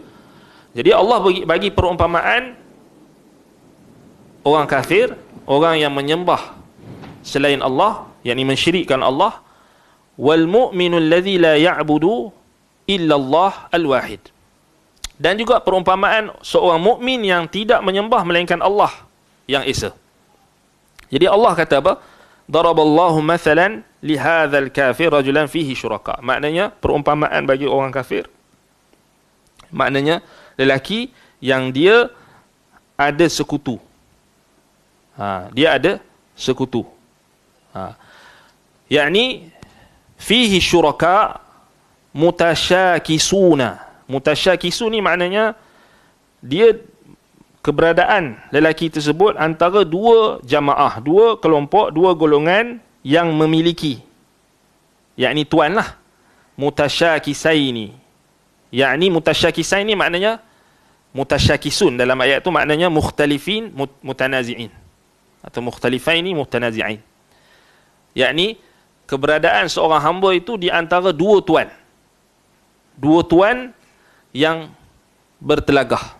jadi Allah bagi, bagi perumpamaan orang kafir orang yang menyembah selain Allah yakni mensyirikkan Allah wal mu'minul ladzi la ya'budu illa Allah al-wahid dan juga perumpamaan seorang mukmin yang tidak menyembah melainkan Allah yang Esa. Jadi Allah kata apa? Daraballahu mathalan li hadzal kafir rajulan fihi syuraka. Maknanya perumpamaan bagi orang kafir. Maknanya lelaki yang dia ada sekutu. Ha, dia ada sekutu. Ha. Yani fihi syuraka mutasyakisuna. Mutasyakisu ni maknanya dia keberadaan lelaki tersebut antara dua jamaah, dua kelompok, dua golongan yang memiliki yakni tuanlah mutasyakisaini. Yakni mutasyakisaini maknanya mutasyakisun dalam ayat tu maknanya mukhtalifin mutanazi'in atau mukhtalifaini mutanazi'in. Yakni keberadaan seorang hamba itu di antara dua tuan. Dua tuan yang bertelagah,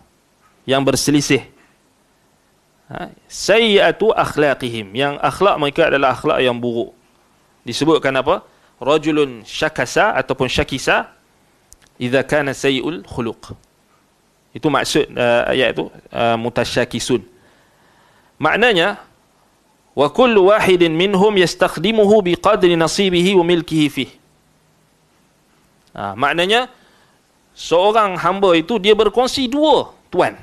yang berselisih. Ha, Sayyatu akhlaqihim, yang akhlak mereka adalah akhlak yang buruk. Disebutkan apa? Rajulun syakasa ataupun syakisa idza kana sayyul khuluq. Itu maksud uh, ayat itu uh, eh, mutasyakisun. Maknanya wa kullu wahidin minhum yastakhdimuhu biqadri nasibihi wa milkihi fihi. Ah, ha, maknanya seorang hamba itu dia berkongsi dua tuan.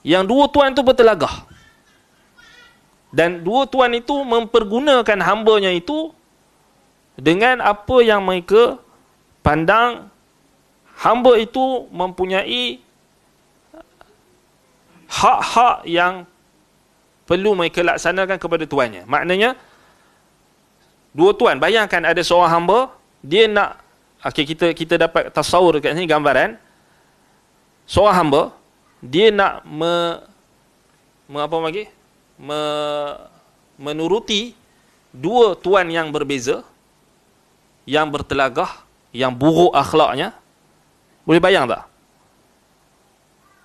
Yang dua tuan itu bertelagah. Dan dua tuan itu mempergunakan hambanya itu dengan apa yang mereka pandang hamba itu mempunyai hak-hak yang perlu mereka laksanakan kepada tuannya. Maknanya, dua tuan, bayangkan ada seorang hamba, dia nak okay, kita kita dapat tasawur dekat sini gambaran seorang hamba dia nak me, me apa lagi me, menuruti dua tuan yang berbeza yang bertelagah yang buruk akhlaknya boleh bayang tak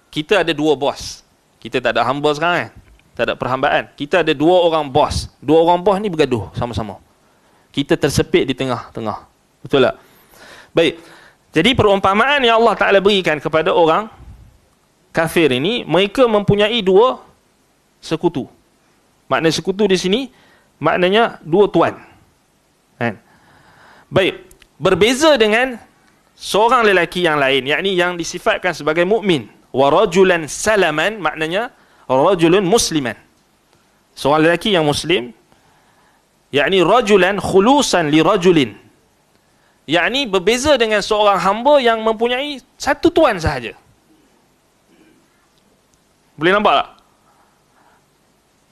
kita ada dua bos kita tak ada hamba sekarang kan tak ada perhambaan kita ada dua orang bos dua orang bos ni bergaduh sama-sama kita tersepit di tengah-tengah betul tak Baik. Jadi perumpamaan yang Allah Taala berikan kepada orang kafir ini, mereka mempunyai dua sekutu. Makna sekutu di sini maknanya dua tuan. Kan? Baik. Berbeza dengan seorang lelaki yang lain, yakni yang disifatkan sebagai mukmin, wa rajulan salaman maknanya rajulun musliman. Seorang lelaki yang muslim yakni rajulan khulusan li rajulin ini berbeza dengan seorang hamba yang mempunyai satu tuan sahaja. Boleh nampak tak?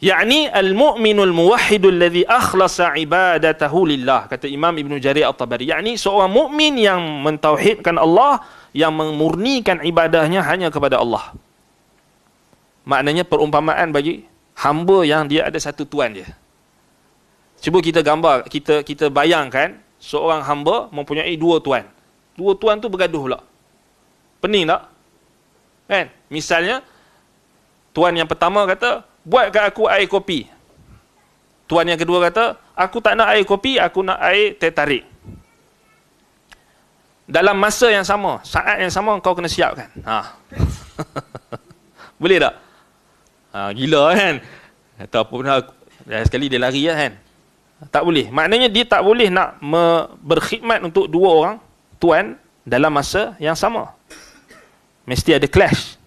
Ya'ni al-mu'minul muwahhid alladhi akhlasa ibadatahu lillah kata Imam Ibn Jarir At-Tabari. Yani seorang mukmin yang mentauhidkan Allah yang memurnikan ibadahnya hanya kepada Allah. Maknanya perumpamaan bagi hamba yang dia ada satu tuan dia. Cuba kita gambar, kita kita bayangkan seorang hamba mempunyai dua tuan. Dua tuan tu bergaduh pula. Pening tak? Kan? Misalnya, tuan yang pertama kata, buatkan aku air kopi. Tuan yang kedua kata, aku tak nak air kopi, aku nak air teh tarik. Dalam masa yang sama, saat yang sama, kau kena siapkan. Ha. Boleh tak? Ha, gila kan? Ataupun aku, sekali dia lari lah kan? Tak boleh. Maknanya dia tak boleh nak berkhidmat untuk dua orang tuan dalam masa yang sama. Mesti ada clash.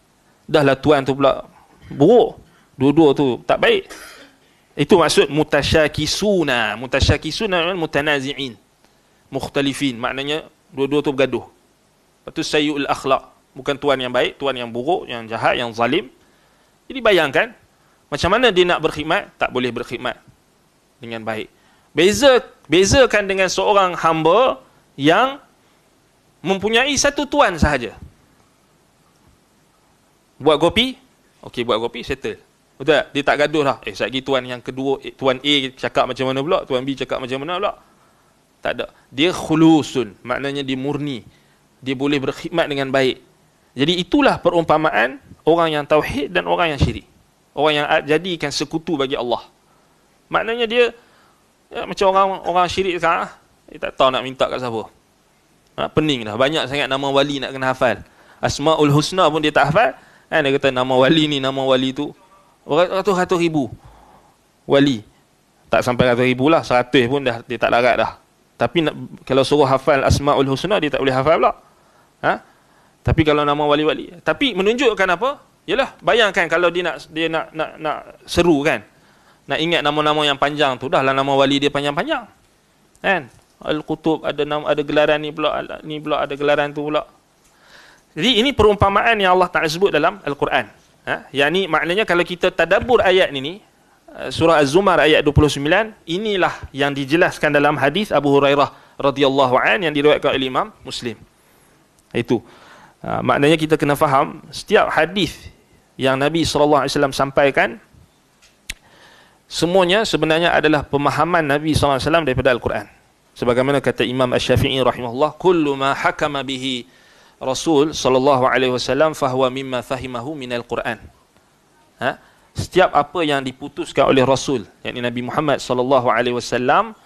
Dahlah tuan tu pula buruk. Dua-dua tu tak baik. Itu maksud mutasyakisuna. Mutasyakisuna maknanya mutanazi'in. Mukhtalifin. Maknanya dua-dua tu bergaduh. Lepas tu sayu'ul akhlaq. Bukan tuan yang baik, tuan yang buruk, yang jahat, yang zalim. Jadi bayangkan, macam mana dia nak berkhidmat? Tak boleh berkhidmat dengan baik. Beza bezakan dengan seorang hamba yang mempunyai satu tuan sahaja. Buat kopi? Okey, buat kopi settle. Betul tak? Dia tak gaduh lah. Eh, sekejap lagi tuan yang kedua, eh, tuan A cakap macam mana pula, tuan B cakap macam mana pula. Tak ada. Dia khulusun. Maknanya dia murni. Dia boleh berkhidmat dengan baik. Jadi itulah perumpamaan orang yang tauhid dan orang yang syirik. Orang yang jadikan sekutu bagi Allah. Maknanya dia Ya, macam orang orang syirik sekarang lah. Dia tak tahu nak minta kat siapa. Ha, pening dah. Banyak sangat nama wali nak kena hafal. Asma'ul Husna pun dia tak hafal. Ha, dia kata nama wali ni, nama wali tu. Ratus-ratus ribu. Wali. Tak sampai ratus ribu lah. Seratus pun dah, dia tak larat dah. Tapi nak, kalau suruh hafal Asma'ul Husna, dia tak boleh hafal pula. Ha? Tapi kalau nama wali-wali. Tapi menunjukkan apa? Yalah, bayangkan kalau dia nak dia nak nak, nak seru kan nak ingat nama-nama yang panjang tu dah lah nama wali dia panjang-panjang. Kan? Al-Qutub ada nama ada gelaran ni pula, ni pula ada gelaran tu pula. Jadi ini perumpamaan yang Allah Taala sebut dalam Al-Quran. Ha? Yang ni maknanya kalau kita tadabur ayat ni ni eh, surah Az-Zumar ayat 29 inilah yang dijelaskan dalam hadis Abu Hurairah radhiyallahu an yang diriwayatkan oleh Imam Muslim. Itu. Ha, maknanya kita kena faham setiap hadis yang Nabi SAW sampaikan semuanya sebenarnya adalah pemahaman Nabi SAW daripada Al-Quran. Sebagaimana kata Imam Ash-Shafi'i rahimahullah, Kullu ma hakama bihi Rasul SAW fahuwa mimma fahimahu minal Quran. Ha? Setiap apa yang diputuskan oleh Rasul, yakni Nabi Muhammad SAW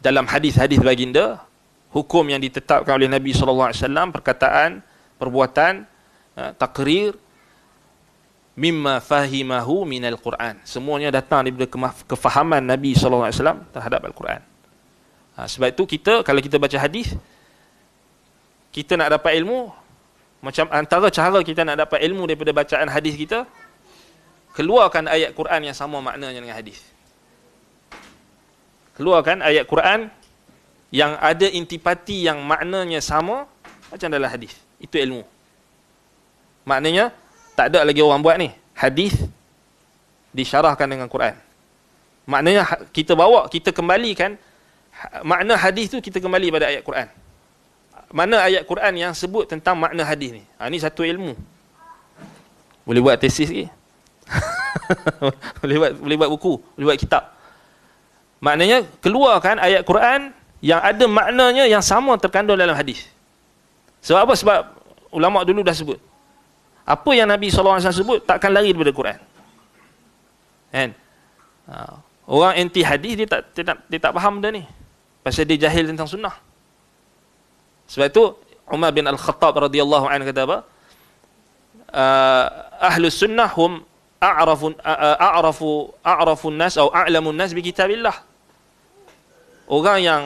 dalam hadis-hadis baginda, hukum yang ditetapkan oleh Nabi SAW, perkataan, perbuatan, ha, takrir, mimma fahimahu minal Quran. Semuanya datang daripada kefahaman Nabi SAW terhadap Al-Quran. Ha, sebab itu kita, kalau kita baca hadis, kita nak dapat ilmu, macam antara cara kita nak dapat ilmu daripada bacaan hadis kita, keluarkan ayat Quran yang sama maknanya dengan hadis. Keluarkan ayat Quran yang ada intipati yang maknanya sama macam dalam hadis. Itu ilmu. Maknanya, tak ada lagi orang buat ni hadis disyarahkan dengan Quran maknanya ha- kita bawa kita kembalikan ha- makna hadis tu kita kembali pada ayat Quran mana ayat Quran yang sebut tentang makna hadis ni ha, ni satu ilmu boleh buat tesis ke boleh buat boleh buat buku boleh buat kitab maknanya keluarkan ayat Quran yang ada maknanya yang sama terkandung dalam hadis sebab apa sebab ulama dulu dah sebut apa yang Nabi SAW sebut takkan lari daripada Quran. Kan? Ha. Orang anti hadis dia tak, dia tak dia tak faham benda ni. Pasal dia jahil tentang sunnah. Sebab itu Umar bin Al-Khattab radhiyallahu anhu kata apa? Ah, ahlu sunnah hum a'rafu a'rafu a'rafu nas atau a'lamu nas bi kitabillah. Orang yang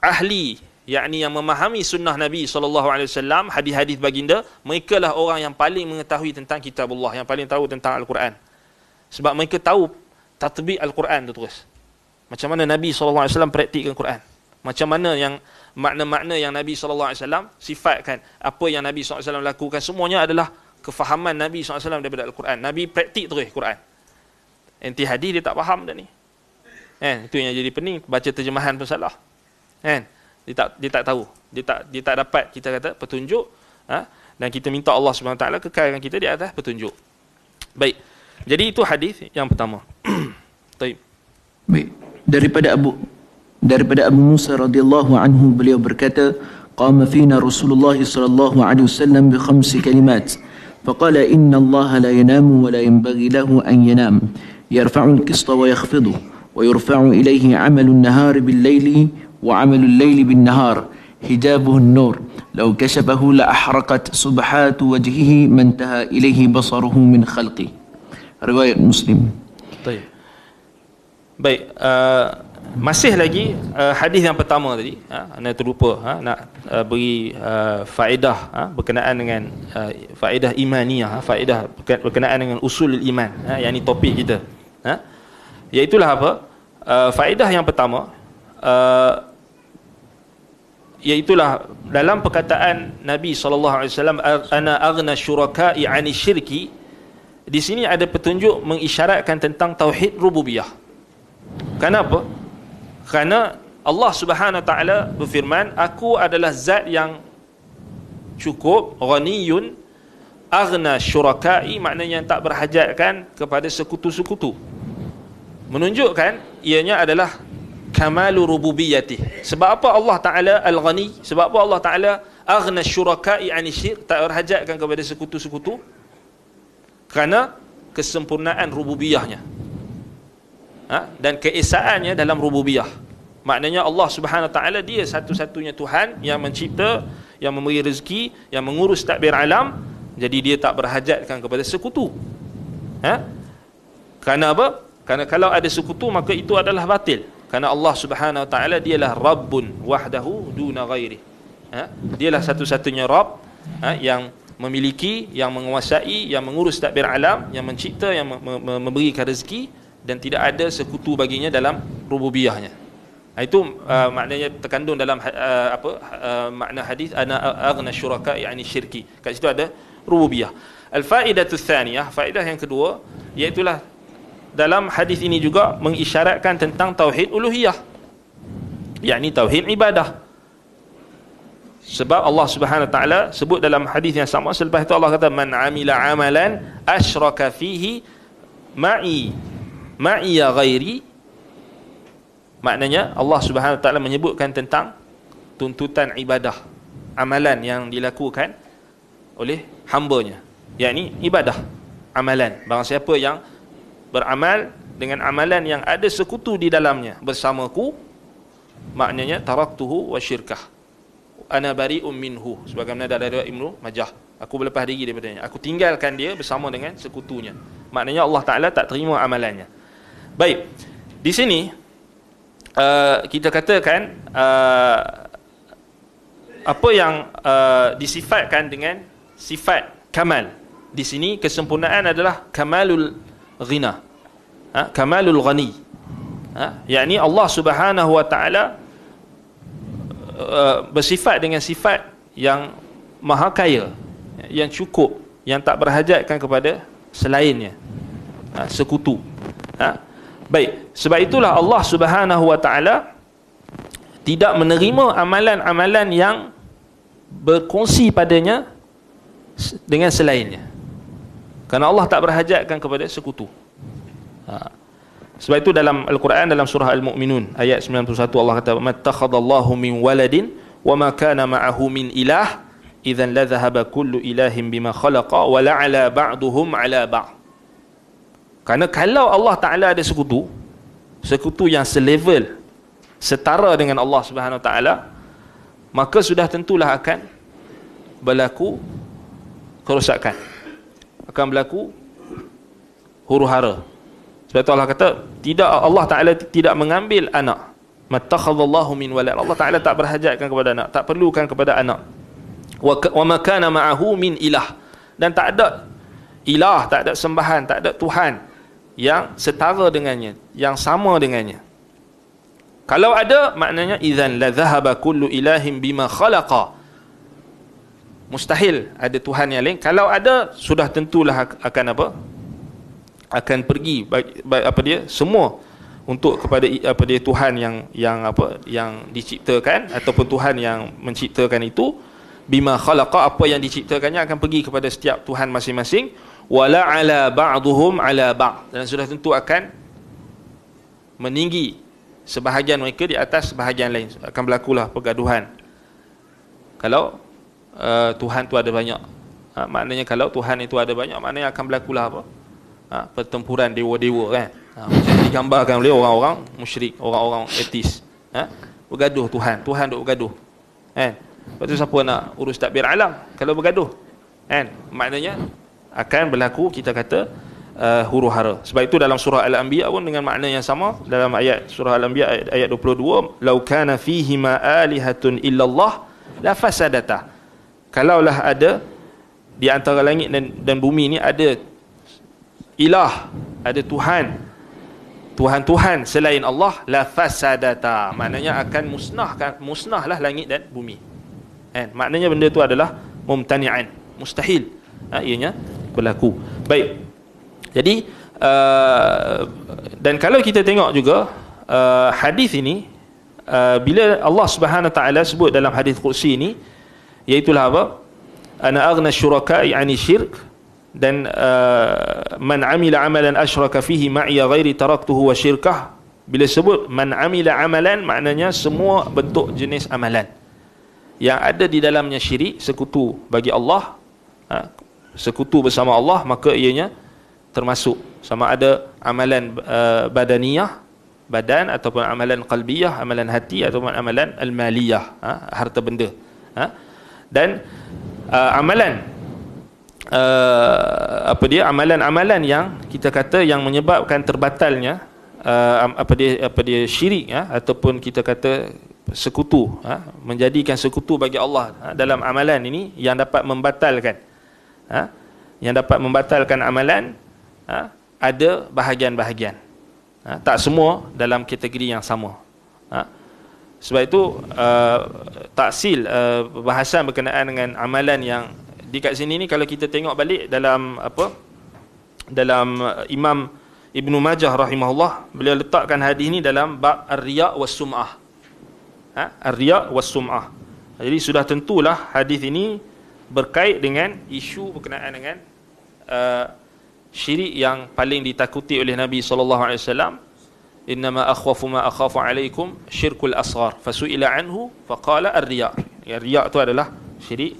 ahli yakni yang memahami sunnah Nabi SAW, hadis-hadis baginda, mereka lah orang yang paling mengetahui tentang kitab Allah, yang paling tahu tentang Al-Quran. Sebab mereka tahu tatbik Al-Quran tu terus. Macam mana Nabi SAW praktikkan Quran. Macam mana yang makna-makna yang Nabi SAW sifatkan, apa yang Nabi SAW lakukan, semuanya adalah kefahaman Nabi SAW daripada Al-Quran. Nabi praktik terus Quran. enti hadis dia tak faham dah ni. Eh, itu yang jadi pening, baca terjemahan pun salah. Eh, dia tak dia tak tahu dia tak dia tak dapat kita kata petunjuk ha? dan kita minta Allah Subhanahu taala kekalkan kita di atas petunjuk baik jadi itu hadis yang pertama baik baik daripada Abu daripada Abu Musa radhiyallahu anhu beliau berkata قام فينا رسول الله صلى الله عليه وسلم بخمس كلمات فقال إن الله لا ينام ولا ينبغي له أن ينام يرفع القسط ويخفضه ويرفع إليه عمل النهار بالليل وعمل الليل بالنهار حجابه النور لو كشفه لأحرقت سبحات وجهه ما انتهى إليه بصره من خلقه رواية مسلم طيب Baik, uh, masih lagi uh, hadis yang pertama tadi, ha, saya terlupa ha, nak uh, beri uh, faedah ha, berkenaan dengan uh, faedah imaniyah, ha, faedah berkenaan dengan usul iman, ha, yang topik kita. Ha. Iaitulah apa? Uh, faedah yang pertama, uh, iaitulah dalam perkataan Nabi SAW ana agna syuraka'i ani syirki di sini ada petunjuk mengisyaratkan tentang tauhid rububiyah kenapa kerana Allah Subhanahu Wa Taala berfirman aku adalah zat yang cukup ghaniyun agna syuraka'i maknanya yang tak berhajatkan kepada sekutu-sekutu menunjukkan ianya adalah kamalu rububiyyati sebab apa Allah taala al-ghani sebab apa Allah taala aghna syuraka'i an syirk tak berhajatkan kepada sekutu-sekutu kerana kesempurnaan rububiyahnya ha? dan keesaannya dalam rububiyah maknanya Allah Subhanahu taala dia satu-satunya Tuhan yang mencipta yang memberi rezeki yang mengurus takbir alam jadi dia tak berhajatkan kepada sekutu ha? kerana apa kerana kalau ada sekutu maka itu adalah batil Karena Allah Subhanahu Wa Taala dialah Rabbun wahdahu duna ghairi. Ha? Dialah satu-satunya Rabb ha? yang memiliki, yang menguasai, yang mengurus takbir alam, yang mencipta, yang me- me- memberikan rezeki dan tidak ada sekutu baginya dalam rububiyahnya. Ha, itu uh, maknanya terkandung dalam uh, apa uh, makna hadis ana aghna syuraka yani syirki. Kat situ ada rububiyah. Al-faidatu tsaniyah, faedah yang kedua, iaitu dalam hadis ini juga mengisyaratkan tentang tauhid uluhiyah yakni tauhid ibadah sebab Allah Subhanahu taala sebut dalam hadis yang sama selepas itu Allah kata man amila amalan asyraka fihi ma'i ma'i ya ghairi maknanya Allah Subhanahu taala menyebutkan tentang tuntutan ibadah amalan yang dilakukan oleh hamba-Nya yakni ibadah amalan barang siapa yang beramal dengan amalan yang ada sekutu di dalamnya bersamaku maknanya taraktuhu wa syirkah ana bari'um minhu sebagaimana dalam riwayat Ibnu Majah aku berlepas diri daripadanya aku tinggalkan dia bersama dengan sekutunya maknanya Allah Taala tak terima amalannya baik di sini uh, kita katakan uh, apa yang uh, disifatkan dengan sifat kamal di sini kesempurnaan adalah kamalul ghina ha? kamalul ghani ha? ni Allah subhanahu wa ta'ala uh, bersifat dengan sifat yang maha kaya yang cukup yang tak berhajatkan kepada selainnya ha? sekutu ha? baik sebab itulah Allah subhanahu wa ta'ala tidak menerima amalan-amalan yang berkongsi padanya dengan selainnya Karena Allah tak berhajatkan kepada sekutu. Ha. Sebab itu dalam Al-Quran dalam surah Al-Mu'minun ayat 91 Allah kata mattakhadallahu min waladin wama kana ma'ahu min ilah idzan la dhahaba kullu ilahin bima khalaqa wa la'ala ba'dhum ala ba'd. Karena kalau Allah Taala ada sekutu, sekutu yang selevel setara dengan Allah Subhanahu Taala, maka sudah tentulah akan berlaku kerosakan akan berlaku huru hara sebab itu Allah kata tidak Allah Taala tidak mengambil anak matakhadallahu min walad Allah Taala tak berhajatkan kepada anak tak perlukan kepada anak wa ma kana ma'ahu min ilah dan tak ada ilah tak ada sembahan tak ada tuhan yang setara dengannya yang sama dengannya kalau ada maknanya idzan la dhahaba kullu ilahin bima khalaqa mustahil ada Tuhan yang lain kalau ada sudah tentulah akan apa akan pergi apa dia semua untuk kepada apa dia Tuhan yang yang apa yang diciptakan ataupun Tuhan yang menciptakan itu bima khalaqa apa yang diciptakannya akan pergi kepada setiap Tuhan masing-masing wala ala ba'duhum ala ba'd dan sudah tentu akan meninggi sebahagian mereka di atas sebahagian lain akan berlakulah pergaduhan kalau Eh, Tuhan tu ada banyak ha, maknanya kalau Tuhan itu ada banyak maknanya akan berlaku lah apa ha, pertempuran dewa-dewa kan ha, macam digambarkan oleh orang-orang musyrik orang-orang etis ha, bergaduh Tuhan Tuhan duk bergaduh kan lepas tu siapa nak urus takbir alam kalau bergaduh kan maknanya akan berlaku kita kata uh, huru hara sebab itu dalam surah al-anbiya pun dengan makna yang sama dalam ayat surah al-anbiya ayat, ayat 22 laukana fihi ma alihatun illallah la fasadatah kalaulah ada di antara langit dan, dan bumi ni ada ilah ada tuhan tuhan-tuhan selain Allah la fasadata maknanya akan musnahkan musnahlah langit dan bumi kan maknanya benda tu adalah mumtani'an mustahil ha, ianya berlaku baik jadi uh, dan kalau kita tengok juga uh, hadis ini uh, bila Allah Subhanahu taala sebut dalam hadis kursi ini uh, Iaitulah apa? Ana aghna syuraka'i ani syirk dan uh, man amila amalan asyraka fihi ma'i ghairi taraktuhu wa syirkah. Bila sebut man amila amalan maknanya semua bentuk jenis amalan yang ada di dalamnya syirik sekutu bagi Allah ha, sekutu bersama Allah maka ianya termasuk sama ada amalan uh, badaniyah badan ataupun amalan qalbiyah amalan hati ataupun amalan al-maliyah ha, harta benda ha, dan uh, amalan uh, apa dia amalan-amalan yang kita kata yang menyebabkan terbatalnya uh, apa dia apa dia syirik ya ataupun kita kata sekutu ya, menjadikan sekutu bagi Allah ya, dalam amalan ini yang dapat membatalkan ya, yang dapat membatalkan amalan ya, ada bahagian-bahagian ya, tak semua dalam kategori yang sama sebab itu uh, taksil perbahasan uh, berkenaan dengan amalan yang di kat sini ni kalau kita tengok balik dalam apa dalam uh, Imam Ibn Majah rahimahullah beliau letakkan hadis ni dalam bab ar-riya was sum'ah. Ha? ar-riya was sum'ah. Jadi sudah tentulah hadis ini berkait dengan isu berkenaan dengan uh, syirik yang paling ditakuti oleh Nabi sallallahu alaihi wasallam innama akhwafu ma akhafu alaikum syirkul asghar fasuila anhu faqala ar-riya ya riya tu adalah syirik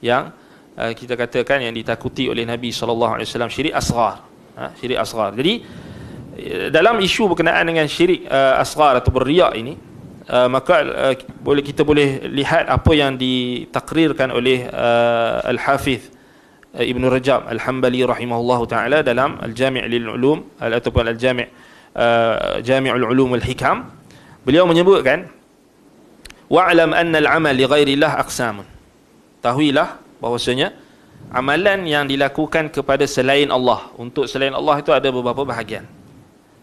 yang uh, kita katakan yang ditakuti oleh nabi sallallahu alaihi wasallam syirik asghar ha, syirik asghar jadi eh, dalam isu berkenaan dengan syirik uh, asghar atau berriya ini uh, maka uh, boleh kita boleh lihat apa yang ditakrirkan oleh uh, al-hafiz Ibn Rajab Al-Hambali rahimahullahu taala dalam Al-Jami' lil Ulum ataupun Al-Jami' Uh, Jami'ul Ulum wal Hikam beliau menyebutkan wa'lam anna al-amal li ghairillah aqsamun tahuilah bahwasanya amalan yang dilakukan kepada selain Allah untuk selain Allah itu ada beberapa bahagian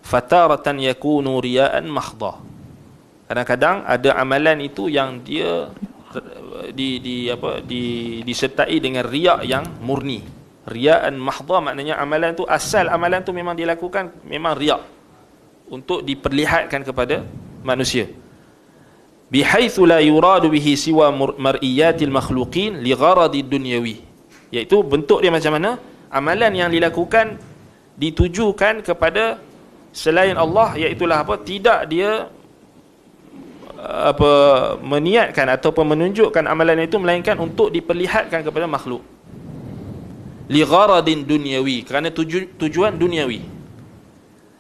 fataratan yakunu riya'an mahdha kadang-kadang ada amalan itu yang dia di di apa di disertai dengan riak yang murni riaan mahdha maknanya amalan tu asal amalan tu memang dilakukan memang riak untuk diperlihatkan kepada manusia bihaitsu la yuradu bihi siwa mar'iyatil makhluqin li gharadid dunyawi iaitu bentuk dia macam mana amalan yang dilakukan ditujukan kepada selain Allah iaitu apa tidak dia apa meniatkan ataupun menunjukkan amalan itu melainkan untuk diperlihatkan kepada makhluk li gharadin dunyawi kerana tuju, tujuan duniawi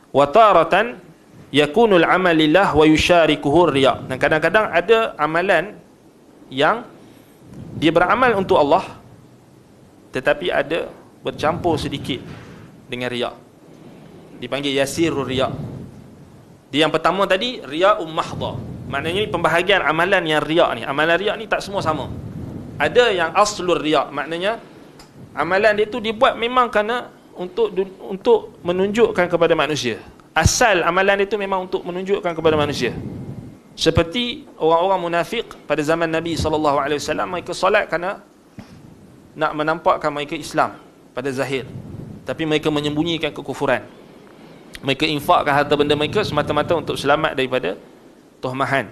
wa taratan yakunu al-amalillah wa yushariku riya dan kadang-kadang ada amalan yang dia beramal untuk Allah tetapi ada bercampur sedikit dengan riya dipanggil yasirur riya di yang pertama tadi riya ummahdha maknanya pembahagian amalan yang riya ni amalan riya ni tak semua sama ada yang aslur riya maknanya amalan dia tu dibuat memang kerana untuk untuk menunjukkan kepada manusia. Asal amalan itu memang untuk menunjukkan kepada manusia. Seperti orang-orang munafik pada zaman Nabi SAW, mereka solat kerana nak menampakkan mereka Islam pada zahir. Tapi mereka menyembunyikan kekufuran. Mereka infakkan harta benda mereka semata-mata untuk selamat daripada tuhmahan.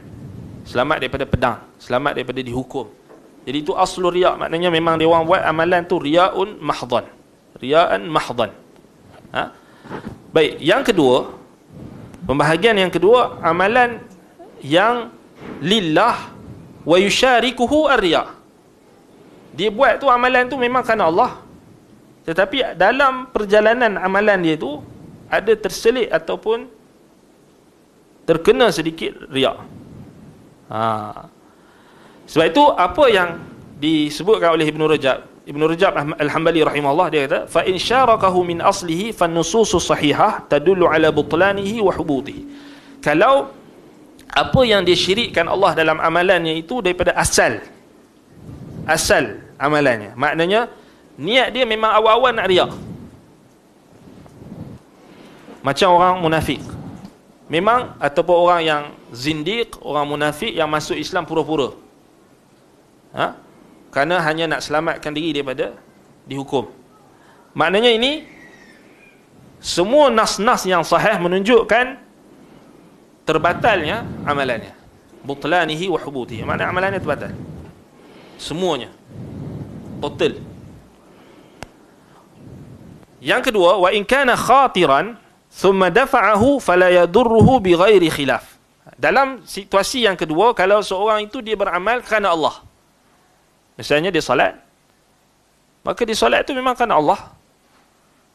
Selamat daripada pedang. Selamat daripada dihukum. Jadi itu aslu riak maknanya memang dia orang buat amalan tu riakun mahdhan. Riaan mahdan. Ha? Baik, yang kedua pembahagian yang kedua amalan yang lillah wa yusharikuhu arya. Dia buat tu amalan tu memang kerana Allah. Tetapi dalam perjalanan amalan dia tu ada terselit ataupun terkena sedikit riya. Ha. Sebab itu apa yang disebutkan oleh Ibn Rajab Ibn Rajab Al-Hambali rahimahullah dia kata fa in syarakahu min aslihi fan nusus sahihah tadullu ala butlanihi wa hubutihi. Kalau apa yang dia Allah dalam amalannya itu daripada asal. Asal amalannya. Maknanya niat dia memang awal-awal nak riak. Macam orang munafik. Memang ataupun orang yang zindiq, orang munafik yang masuk Islam pura-pura. Ha? kerana hanya nak selamatkan diri daripada dihukum maknanya ini semua nas-nas yang sahih menunjukkan terbatalnya amalannya butlanihi wa hubutihi makna amalannya terbatal semuanya total yang kedua wa in kana khatiran thumma dafa'ahu fala yadurruhu bighairi khilaf dalam situasi yang kedua kalau seorang itu dia beramal kerana Allah Misalnya dia solat. Maka dia solat tu memang kerana Allah.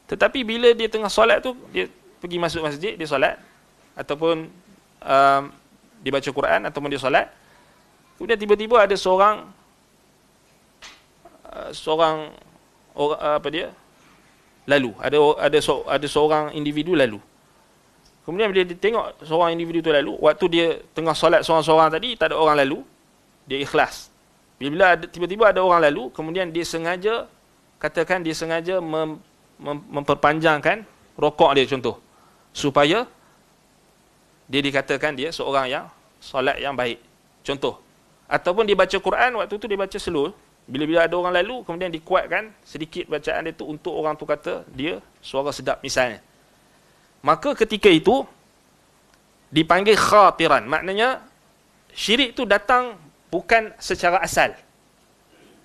Tetapi bila dia tengah solat tu, dia pergi masuk masjid, dia solat. Ataupun um, dia baca Quran, ataupun dia solat. Kemudian tiba-tiba ada seorang, uh, seorang, uh, apa dia, lalu. Ada ada ada seorang individu lalu. Kemudian bila dia tengok seorang individu tu lalu, waktu dia tengah solat seorang-seorang tadi, tak ada orang lalu, dia ikhlas, bila ada, tiba-tiba ada orang lalu, kemudian dia sengaja, katakan dia sengaja mem, mem, memperpanjangkan rokok dia contoh. Supaya dia dikatakan dia seorang yang solat yang baik. Contoh. Ataupun dia baca Quran, waktu tu dia baca slow. Bila-bila ada orang lalu, kemudian dikuatkan sedikit bacaan dia tu untuk orang tu kata dia suara sedap misalnya. Maka ketika itu, dipanggil khatiran. Maknanya, syirik tu datang bukan secara asal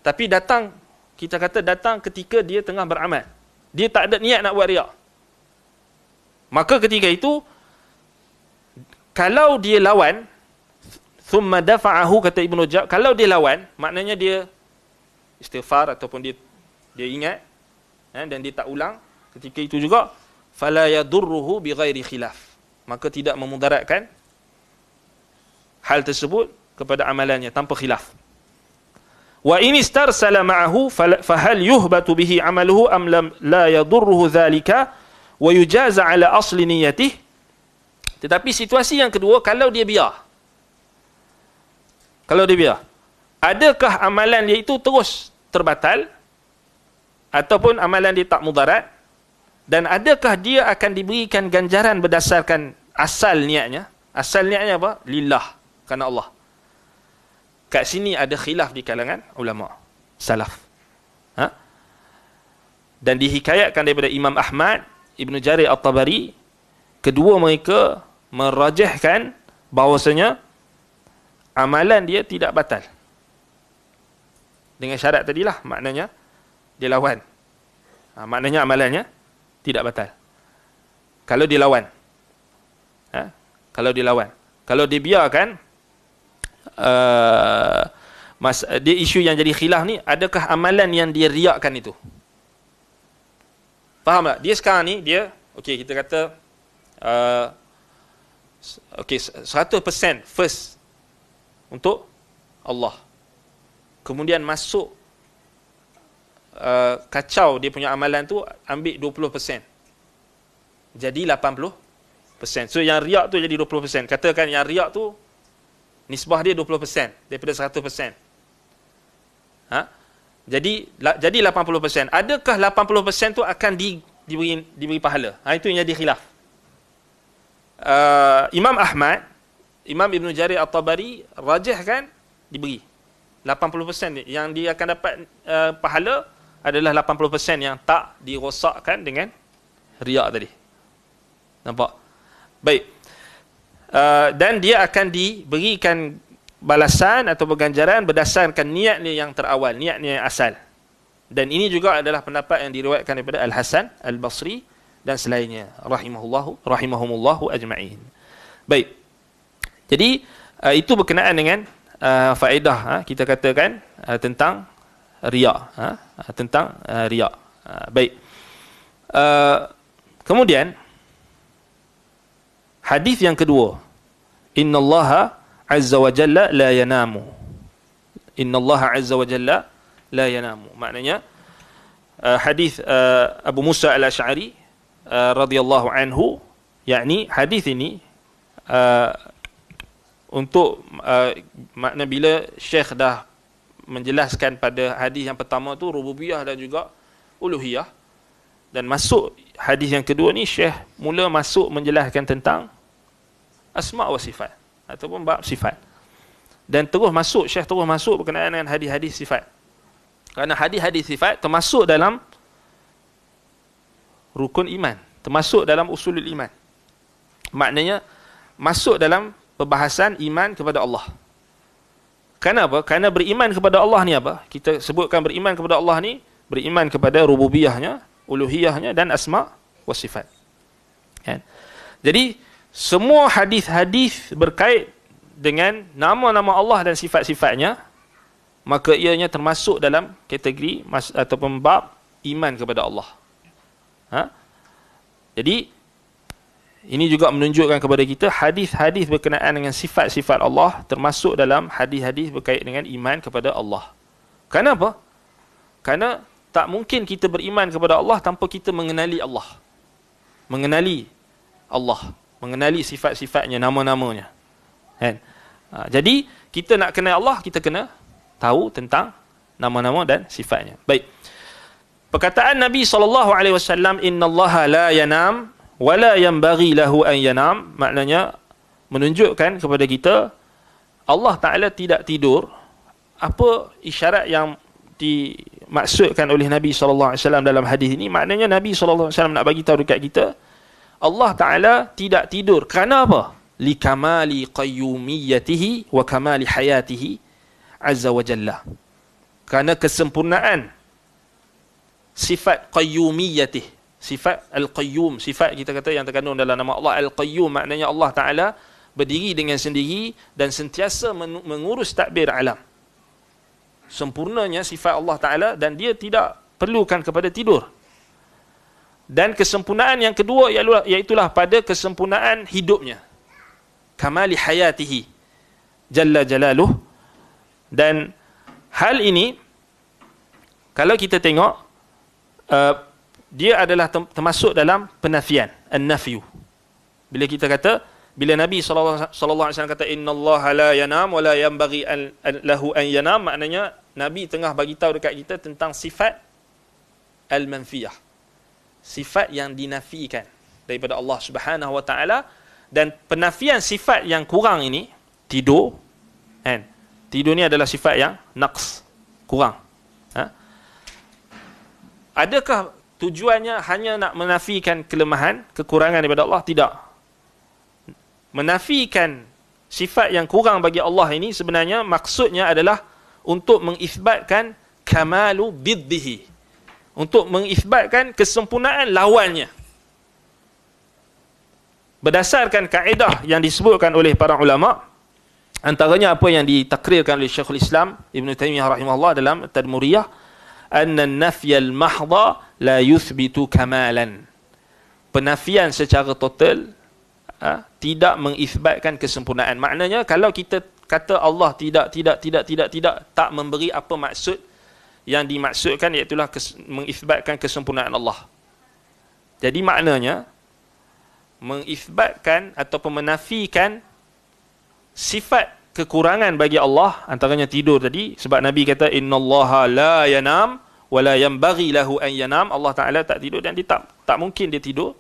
tapi datang kita kata datang ketika dia tengah beramal dia tak ada niat nak buat riak maka ketika itu kalau dia lawan thumma dafa'ahu kata Ibnu Jab kalau dia lawan maknanya dia istighfar ataupun dia dia ingat eh, dan dia tak ulang ketika itu juga fala yadurruhu bighairi khilaf maka tidak memudaratkan hal tersebut kepada amalannya tanpa khilaf. Wa in istarsala ma'ahu fa hal yuhbatu bihi amaluhu am lam la yadurruhu dhalika wa yujaza ala asli niyyatihi. Tetapi situasi yang kedua kalau dia biar. Kalau dia biar. Adakah amalan dia itu terus terbatal ataupun amalan dia tak mudarat dan adakah dia akan diberikan ganjaran berdasarkan asal niatnya? Asal niatnya apa? Lillah, kerana Allah kat sini ada khilaf di kalangan ulama salaf ha? dan dihikayatkan daripada Imam Ahmad Ibn Jarir At-Tabari kedua mereka merajahkan bahawasanya amalan dia tidak batal dengan syarat tadilah maknanya dia lawan ha, maknanya amalannya tidak batal kalau dilawan ha? kalau dilawan kalau dibiarkan Eh, mas, dia isu yang jadi khilaf ni adakah amalan yang dia riakkan itu faham tak dia sekarang ni dia okey kita kata uh, okey 100% first untuk Allah kemudian masuk Uh, kacau dia punya amalan tu ambil 20%. Jadi 80%. So yang riak tu jadi 20%. Katakan yang riak tu Nisbah dia 20% daripada 100%. Ha? Jadi la, jadi 80%. Adakah 80% tu akan di, diberi diberi pahala? Ha, itu yang jadi khilaf. Uh, Imam Ahmad, Imam Ibn Jari At-Tabari rajihkan diberi 80% yang dia akan dapat uh, pahala adalah 80% yang tak dirosakkan dengan riak tadi. Nampak? Baik. Uh, dan dia akan diberikan balasan atau berganjaran berdasarkan niatnya yang terawal, niatnya yang asal. Dan ini juga adalah pendapat yang diriwayatkan daripada Al-Hasan Al-Basri dan selainnya. Rahimahullahu, rahimahumullahu ajma'in. Baik. Jadi, uh, itu berkenaan dengan uh, faedah ha, kita katakan tentang riak. Ha, tentang riak. Baik. Kemudian, Kemudian, Hadis yang kedua. Innallaha azza wa jalla la yanamu. Innallaha azza wa jalla la yanamu. Maknanya uh, hadis uh, Abu Musa Al-Asy'ari uh, radhiyallahu anhu yakni hadis ini untuk makna bila Syekh dah menjelaskan pada hadis yang pertama tu rububiyah dan juga uluhiyah dan masuk hadis yang kedua ni Syekh mula masuk menjelaskan tentang asma wa sifat ataupun bab sifat dan terus masuk syekh terus masuk berkenaan dengan hadis-hadis sifat kerana hadis-hadis sifat termasuk dalam rukun iman termasuk dalam usulul iman maknanya masuk dalam perbahasan iman kepada Allah kerana apa kerana beriman kepada Allah ni apa kita sebutkan beriman kepada Allah ni beriman kepada rububiyahnya uluhiyahnya dan asma wa sifat kan jadi semua hadis-hadis berkait dengan nama-nama Allah dan sifat-sifatnya, maka ianya termasuk dalam kategori ataupun bab iman kepada Allah. Ha? Jadi, ini juga menunjukkan kepada kita hadis-hadis berkenaan dengan sifat-sifat Allah termasuk dalam hadis-hadis berkait dengan iman kepada Allah. Kenapa? Karena tak mungkin kita beriman kepada Allah tanpa kita mengenali Allah. Mengenali Allah mengenali sifat-sifatnya, nama-namanya. Kan? Ha, jadi kita nak kenal Allah, kita kena tahu tentang nama-nama dan sifatnya. Baik. Perkataan Nabi sallallahu alaihi wasallam innallaha la yanam wa la yanbaghi lahu an yanam maknanya menunjukkan kepada kita Allah Taala tidak tidur. Apa isyarat yang dimaksudkan oleh Nabi sallallahu alaihi wasallam dalam hadis ini? Maknanya Nabi sallallahu alaihi wasallam nak bagi tahu dekat kita Allah Ta'ala tidak tidur. Kerana apa? Likamali qayyumiyatihi wa kamali hayatihi azza wa jalla. Kerana kesempurnaan sifat qayyumiyatih. Sifat al-qayyum. Sifat kita kata yang terkandung dalam nama Allah. Al-qayyum maknanya Allah Ta'ala berdiri dengan sendiri dan sentiasa mengurus takbir alam. Sempurnanya sifat Allah Ta'ala dan dia tidak perlukan kepada tidur dan kesempurnaan yang kedua ialah iaitulah pada kesempurnaan hidupnya kamali hayatihi jalla jalaluh dan hal ini kalau kita tengok uh, dia adalah termasuk dalam penafian an-nafyu bila kita kata bila Nabi SAW kata inna la yanam wa la yanbaghi an, lahu an yanam maknanya Nabi tengah bagi tahu dekat kita tentang sifat al-manfiyah sifat yang dinafikan daripada Allah Subhanahu Wa Taala dan penafian sifat yang kurang ini tidur kan tidur ni adalah sifat yang naqs kurang ha? adakah tujuannya hanya nak menafikan kelemahan kekurangan daripada Allah tidak menafikan sifat yang kurang bagi Allah ini sebenarnya maksudnya adalah untuk mengisbatkan kamalu biddihi untuk mengisbatkan kesempurnaan lawannya berdasarkan kaedah yang disebutkan oleh para ulama antaranya apa yang ditakrirkan oleh Syekhul Islam Ibn Taymiyyah rahimahullah dalam Tadmuriyah anna nafyal mahdha la yuthbitu kamalan penafian secara total ha, tidak mengisbatkan kesempurnaan maknanya kalau kita kata Allah tidak tidak tidak tidak tidak tak memberi apa maksud yang dimaksudkan iaitu kes, mengisbatkan kesempurnaan Allah. Jadi maknanya mengisbatkan atau menafikan sifat kekurangan bagi Allah antaranya tidur tadi sebab Nabi kata innallaha la yanam wa la yanbaghi lahu an yanam Allah Taala tak tidur dan dia tak tak mungkin dia tidur.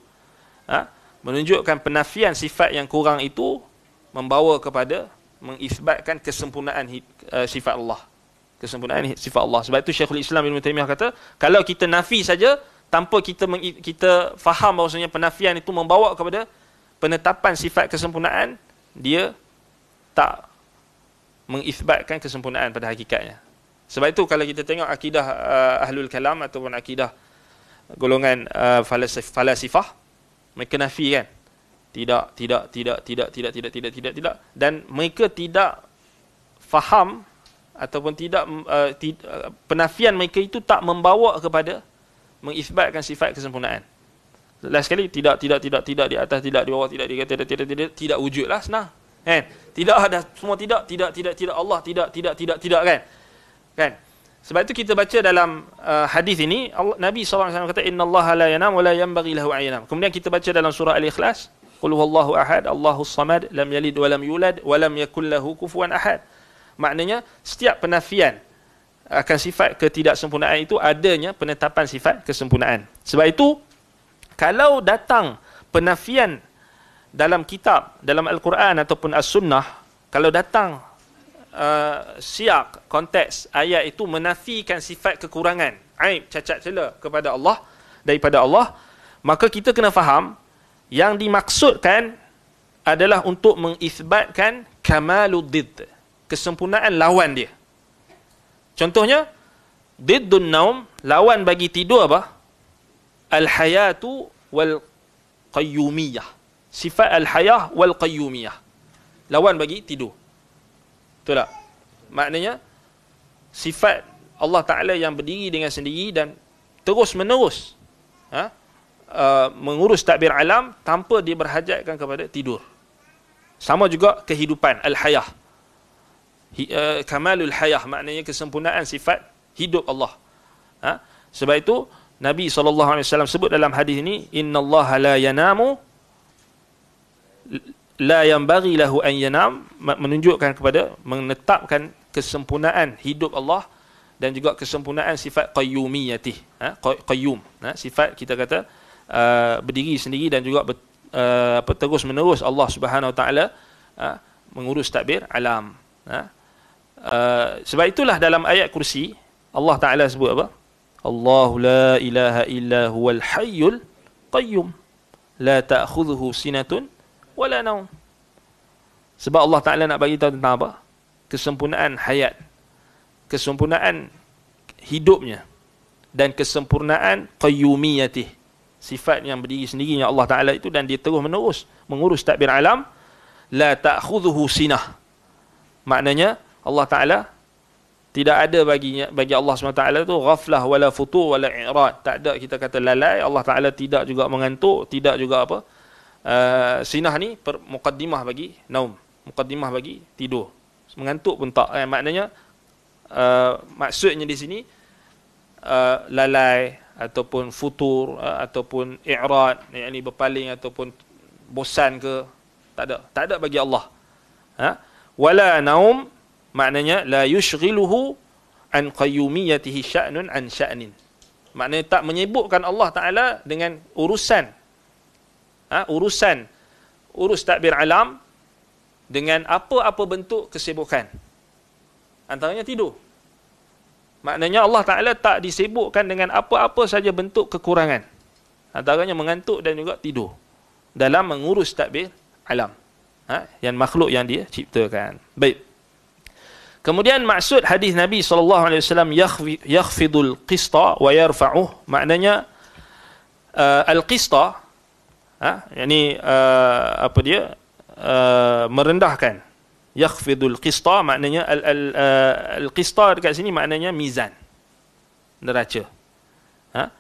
Ha? Menunjukkan penafian sifat yang kurang itu membawa kepada mengisbatkan kesempurnaan eh, sifat Allah kesempurnaan sifat Allah. Sebab itu Syekhul Islam Ibn Taimiyah kata, kalau kita nafi saja, tanpa kita kita faham bahawasanya penafian itu membawa kepada penetapan sifat kesempurnaan, dia tak mengisbatkan kesempurnaan pada hakikatnya. Sebab itu kalau kita tengok akidah uh, Ahlul Kalam ataupun akidah golongan uh, falasif, falasifah, mereka nafi kan? Tidak, tidak, tidak, tidak, tidak, tidak, tidak, tidak, tidak. Dan mereka tidak faham ataupun tidak uh, tid, uh, penafian mereka itu tak membawa kepada mengisbatkan sifat kesempurnaan. Last sekali tidak tidak tidak tidak di atas tidak di bawah tidak di kata tidak tidak tidak tidak wujudlah senang. Kan? Tidak ada semua tidak tidak tidak tidak Allah tidak tidak tidak tidak kan. Kan? Sebab itu kita baca dalam uh, hadis ini Allah, Nabi SAW kata innallaha la yanam wa la yanbaghi lahu ayyam. Kemudian kita baca dalam surah Al-Ikhlas qul huwallahu ahad Allahus samad lam yalid wa lam yulad wa lam yakul lahu kufuwan ahad maknanya setiap penafian akan sifat ketidaksempurnaan itu adanya penetapan sifat kesempurnaan. Sebab itu kalau datang penafian dalam kitab, dalam al-Quran ataupun as-sunnah, kalau datang uh, siak konteks ayat itu menafikan sifat kekurangan, aib, cacat cela kepada Allah daripada Allah, maka kita kena faham yang dimaksudkan adalah untuk mengisbatkan kamaluddid kesempurnaan lawan dia. Contohnya, diddun naum, lawan bagi tidur apa? Al-hayatu wal-qayyumiyah. Sifat al-hayah wal-qayyumiyah. Lawan bagi tidur. Betul tak? Maknanya, sifat Allah Ta'ala yang berdiri dengan sendiri dan terus-menerus ha? uh, mengurus takbir alam tanpa diberhajatkan kepada tidur. Sama juga kehidupan, al-hayah uh, kamalul hayah maknanya kesempurnaan sifat hidup Allah. Ha? Sebab itu Nabi SAW sebut dalam hadis ini Inna Allah la yanamu la yanbaghi lahu an yanam menunjukkan kepada menetapkan kesempurnaan hidup Allah dan juga kesempurnaan sifat qayyumiyyati ha? qayyum ha? sifat kita kata uh, berdiri sendiri dan juga ber, uh, apa terus menerus Allah Subhanahu taala ha? mengurus takbir alam ha? Uh, sebab itulah dalam ayat kursi Allah Taala sebut apa? Allah la ilaha illa huwal hayyul qayyum. La ta'khudhuhu sinatun wala naum. Sebab Allah Taala nak bagi tahu tentang apa? Kesempurnaan hayat. Kesempurnaan hidupnya dan kesempurnaan qayyumiyati sifat yang berdiri sendiri yang Allah Taala itu dan dia terus menerus mengurus takbir alam la ta'khudhuhu sinah maknanya Allah Ta'ala tidak ada baginya, bagi Allah SWT tu ghaflah wala futur wala i'rat. Tak ada kita kata lalai. Allah Ta'ala tidak juga mengantuk. Tidak juga apa. Uh, sinah ni per, mukaddimah bagi naum. Mukaddimah bagi tidur. Mengantuk pun tak. Eh, maknanya, uh, maksudnya di sini, uh, lalai ataupun futur uh, ataupun i'rat. Yang ni berpaling ataupun bosan ke. Tak ada. Tak ada bagi Allah. Ha? Wala naum maknanya la yushghiluhu an qayyumiyatihi sya'nun an sya'nin maknanya tak menyibukkan Allah taala dengan urusan ha, urusan urus takbir alam dengan apa-apa bentuk kesibukan antaranya tidur maknanya Allah taala tak disibukkan dengan apa-apa saja bentuk kekurangan antaranya mengantuk dan juga tidur dalam mengurus takbir alam ha, yang makhluk yang dia ciptakan baik Kemudian maksud hadis Nabi sallallahu alaihi wasallam yakhfidul qista wa yarfa'uh maknanya uh, al-qista ha yakni uh, apa dia uh, merendahkan yakhfidul qista maknanya al al uh, al-qista dekat sini maknanya mizan neraca ha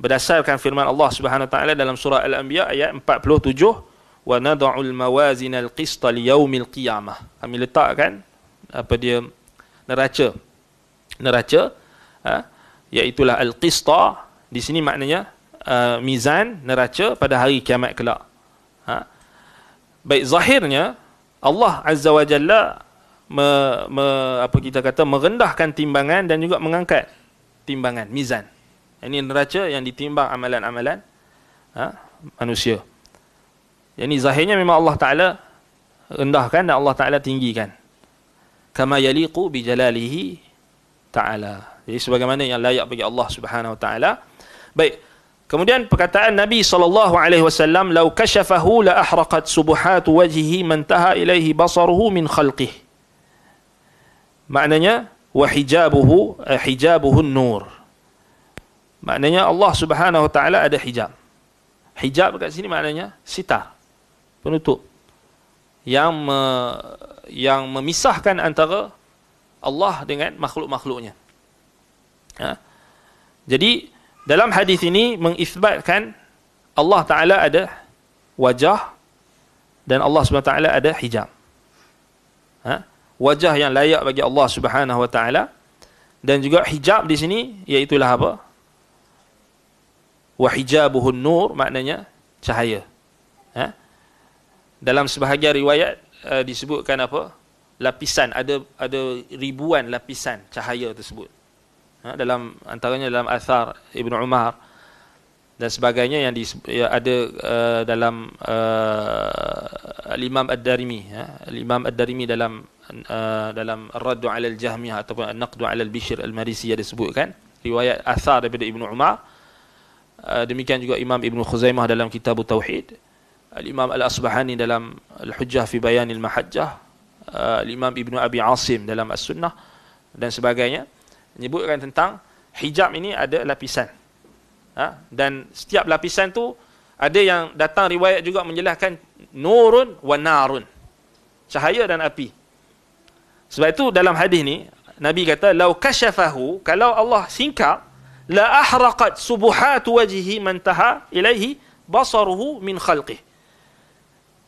berdasarkan firman Allah Subhanahu taala dalam surah al-anbiya ayat 47 wa nad'ul mawazinal qista liyaumil qiyamah kami letakkan apa dia neraca neraca ha? iaitulah al-qista di sini maknanya uh, mizan neraca pada hari kiamat kelak ha? baik zahirnya Allah azza wa jalla me, me, apa kita kata merendahkan timbangan dan juga mengangkat timbangan mizan ha, ini neraca yang ditimbang amalan-amalan ha? manusia ini zahirnya memang Allah taala rendahkan dan Allah taala tinggikan kama yaliqu bi jalalihi ta'ala jadi sebagaimana yang layak bagi Allah Subhanahu wa ta'ala baik kemudian perkataan Nabi sallallahu alaihi wasallam law kashafahu la ahraqat subuhat wajhihi man taha ilaihi basaruhu min khalqihi maknanya wa hijabuhu eh, hijabuhu nur maknanya Allah Subhanahu wa taala ada hijab hijab kat sini maknanya sitar penutup yang me, yang memisahkan antara Allah dengan makhluk-makhluknya. Ha? Jadi dalam hadis ini mengisbatkan Allah Taala ada wajah dan Allah Subhanahu Taala ada hijab. Ha? Wajah yang layak bagi Allah Subhanahu Wa Taala dan juga hijab di sini iaitu apa? Wa hijabuhun nur maknanya cahaya. Ha? dalam sebahagian riwayat uh, disebutkan apa lapisan ada ada ribuan lapisan cahaya tersebut ha, dalam antaranya dalam asar Ibn Umar dan sebagainya yang, di, yang ada uh, dalam uh, Imam Ad-Darimi ya ha. Imam Ad-Darimi dalam uh, dalam Raddu 'ala al-Jahmiyah ataupun Naqdu 'ala al-Bishr al-Marisi yang disebutkan riwayat asar daripada Ibn Umar uh, demikian juga Imam Ibn Khuzaimah dalam Kitab Tauhid Al-Imam Al-Asbahani dalam Al-Hujjah fi Bayanil Mahajjah, uh, Al-Imam Ibn Abi Asim dalam As-Sunnah dan sebagainya, menyebutkan tentang hijab ini ada lapisan. Ha? Dan setiap lapisan tu ada yang datang riwayat juga menjelaskan nurun wa narun. Cahaya dan api. Sebab itu dalam hadis ni, Nabi kata, Lau kashafahu, kalau Allah singkap, la ahraqat subuhatu wajihi mantaha ilaihi basaruhu min khalqih.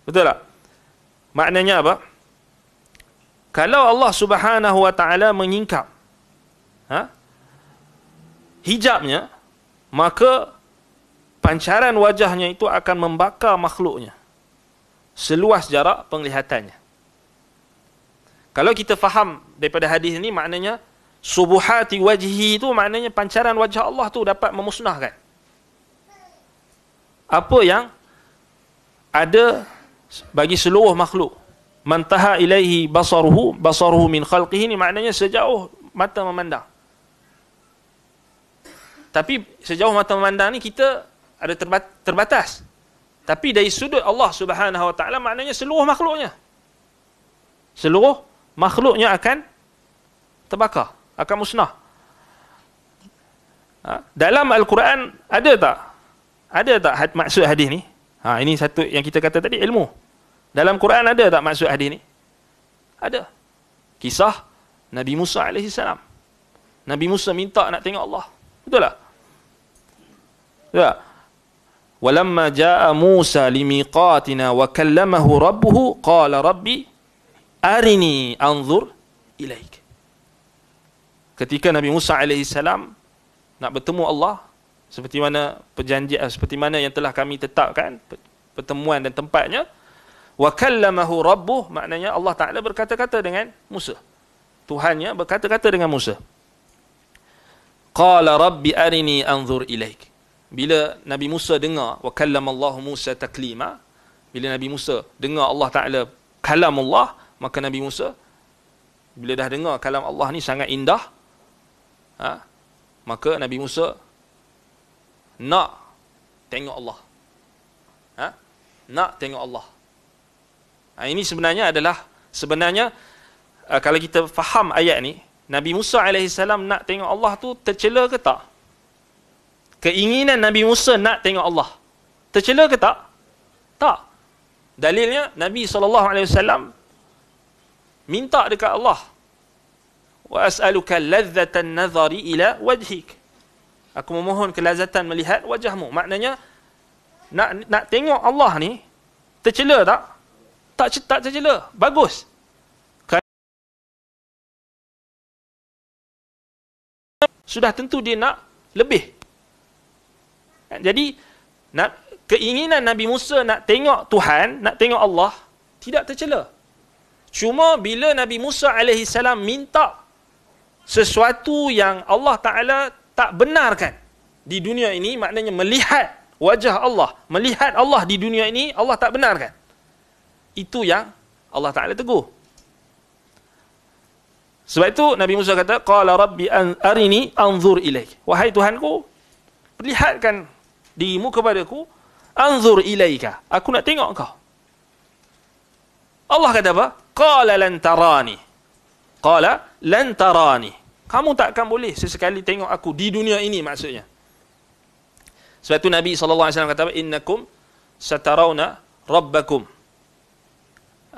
Betul tak? Maknanya apa? Kalau Allah subhanahu wa ta'ala menyingkap ha? hijabnya, maka pancaran wajahnya itu akan membakar makhluknya seluas jarak penglihatannya. Kalau kita faham daripada hadis ini, maknanya subuhati wajhi itu maknanya pancaran wajah Allah tu dapat memusnahkan. Apa yang ada bagi seluruh makhluk man taha ilaihi basaruhu basaruhu min khalqihi ni maknanya sejauh mata memandang tapi sejauh mata memandang ni kita ada terbatas tapi dari sudut Allah Subhanahu wa taala maknanya seluruh makhluknya seluruh makhluknya akan terbakar akan musnah ha? dalam al-Quran ada tak ada tak had maksud hadis ni ha ini satu yang kita kata tadi ilmu dalam Quran ada tak maksud hadis ni? Ada. Kisah Nabi Musa alaihi salam. Nabi Musa minta nak tengok Allah. Betul tak? Betul tak? Walamma jaa Musa limiqatina wa kallamahu rabbuhu qala rabbi arini anzur ilaik. Ketika Nabi Musa alaihi salam nak bertemu Allah seperti mana perjanjian seperti mana yang telah kami tetapkan pertemuan dan tempatnya wa kallamahu rabbuh maknanya Allah Taala berkata-kata dengan Musa. Tuhannya berkata-kata dengan Musa. Qala rabbi arini anzur ilaik. Bila Nabi Musa dengar wa kallamallahu Musa taklima, bila Nabi Musa dengar Allah Taala Allah, maka Nabi Musa bila dah dengar kalam Allah ni sangat indah, ha, maka Nabi Musa nak tengok Allah. Ha? Nak tengok Allah. Ha, ini sebenarnya adalah sebenarnya ha, kalau kita faham ayat ni Nabi Musa alaihi nak tengok Allah tu tercela ke tak? Keinginan Nabi Musa nak tengok Allah tercela ke tak? Tak. Dalilnya Nabi saw alaihi wasallam minta dekat Allah wa as'aluka ladzatan nazari ila wajhik. Aku memohon kelazatan melihat wajahmu. Maknanya nak nak tengok Allah ni tercela tak? tak cetak saja sajalah. Bagus. Sudah tentu dia nak lebih. Jadi, nak, keinginan Nabi Musa nak tengok Tuhan, nak tengok Allah, tidak tercela. Cuma bila Nabi Musa AS minta sesuatu yang Allah Ta'ala tak benarkan di dunia ini, maknanya melihat wajah Allah, melihat Allah di dunia ini, Allah tak benarkan itu yang Allah Taala teguh. Sebab itu Nabi Musa kata, "Qala rabbi an arini anzur ilaik." Wahai Tuhanku, perlihatkan dirimu kepadaku, "Anzur ilaika." Aku nak tengok kau. Allah kata apa? "Qala lantarani". tarani." Qala lan Kamu tak akan boleh sesekali tengok aku di dunia ini maksudnya. Sebab itu Nabi SAW kata, "Innakum satarawna rabbakum."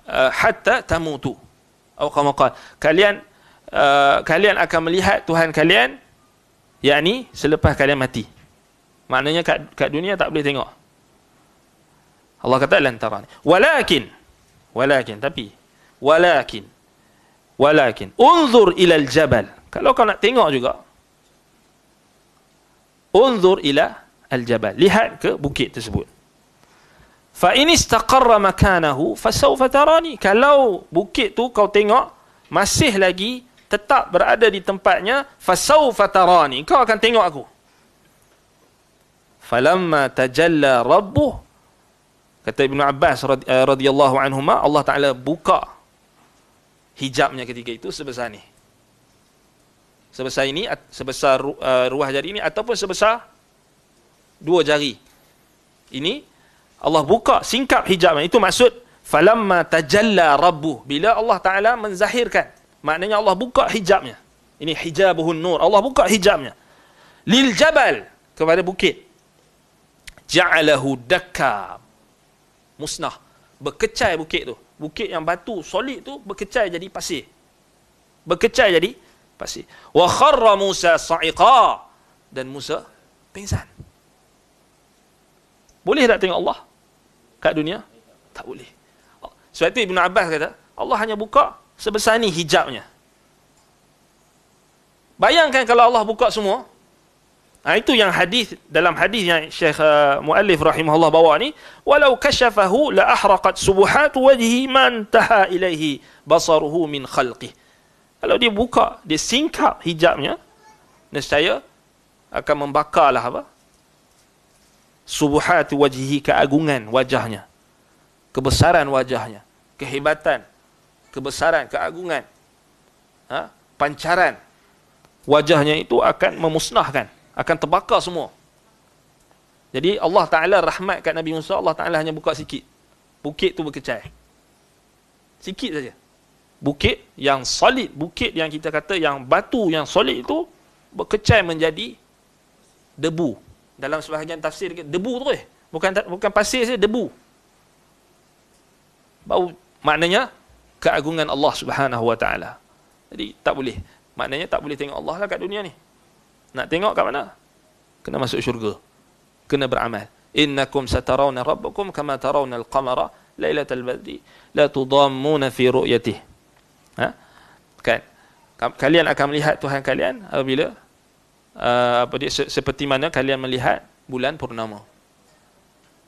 Uh, hatta tamutu. Atau kamu kata, kalian uh, kalian akan melihat Tuhan kalian yakni selepas kalian mati. Maknanya kat, kat dunia tak boleh tengok. Allah kata lan tarani. Walakin walakin tapi walakin walakin unzur ila al-jabal. Kalau kau nak tengok juga unzur ila al-jabal. Lihat ke bukit tersebut fa in istaqarra makanahu fasawfa tarani kalau bukit tu kau tengok masih lagi tetap berada di tempatnya fa fasawfa tarani kau akan tengok aku falamma tajalla rabbuh kata ibnu abbas eh, radhiyallahu anhuma Allah taala buka hijabnya ketika itu sebesar ni sebesar ini sebesar eh, ruah jari ini ataupun sebesar dua jari ini Allah buka singkap hijab itu maksud falamma tajalla rabbu bila Allah taala menzahirkan maknanya Allah buka hijabnya ini hijabuhun nur Allah buka hijabnya lil jabal kepada bukit ja'alahu Daka musnah berkecai bukit tu bukit yang batu solid tu berkecai jadi pasir berkecai jadi pasir wa kharra Musa sa'iqa dan Musa pingsan boleh tak tengok Allah kat dunia? Tak boleh. Oh, sebab itu Ibn Abbas kata, Allah hanya buka sebesar ni hijabnya. Bayangkan kalau Allah buka semua, Ha, itu yang hadis dalam hadis yang Syekh uh, Muallif rahimahullah bawa ni walau kashafahu la ahraqat subuhat wajhi man taha ilaihi basaruhu min khalqi kalau dia buka dia singkap hijabnya nescaya akan membakarlah apa subuhat wajhi keagungan wajahnya kebesaran wajahnya kehebatan kebesaran keagungan ha? pancaran wajahnya itu akan memusnahkan akan terbakar semua jadi Allah Ta'ala rahmat kat Nabi Musa Allah Ta'ala hanya buka sikit bukit tu berkecai sikit saja bukit yang solid bukit yang kita kata yang batu yang solid itu berkecai menjadi debu dalam sebahagian tafsir debu tu eh. bukan bukan pasir saja debu bau maknanya keagungan Allah Subhanahu wa taala jadi tak boleh maknanya tak boleh tengok Allah lah kat dunia ni nak tengok kat mana kena masuk syurga kena beramal innakum satarawna rabbukum kama tarawna al-qamara lailatal badri la tudammuna fi ru'yatihi ha kan kalian akan melihat tuhan kalian apabila uh, apa dia, se seperti mana kalian melihat bulan purnama.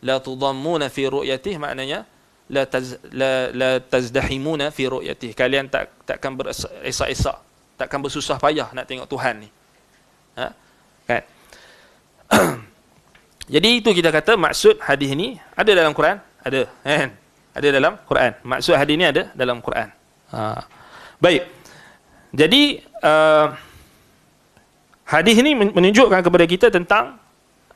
La tudammuna fi ru'yatih maknanya la taz la, la tazdahimuna fi ru'yatih. Kalian tak takkan beresak-esak, takkan bersusah payah nak tengok Tuhan ni. Ha? Kan? Jadi itu kita kata maksud hadis ni ada dalam Quran? Ada, kan? Ada dalam Quran. Maksud hadis ni ada dalam Quran. Ha. Baik. Jadi uh, Hadis ini menunjukkan kepada kita tentang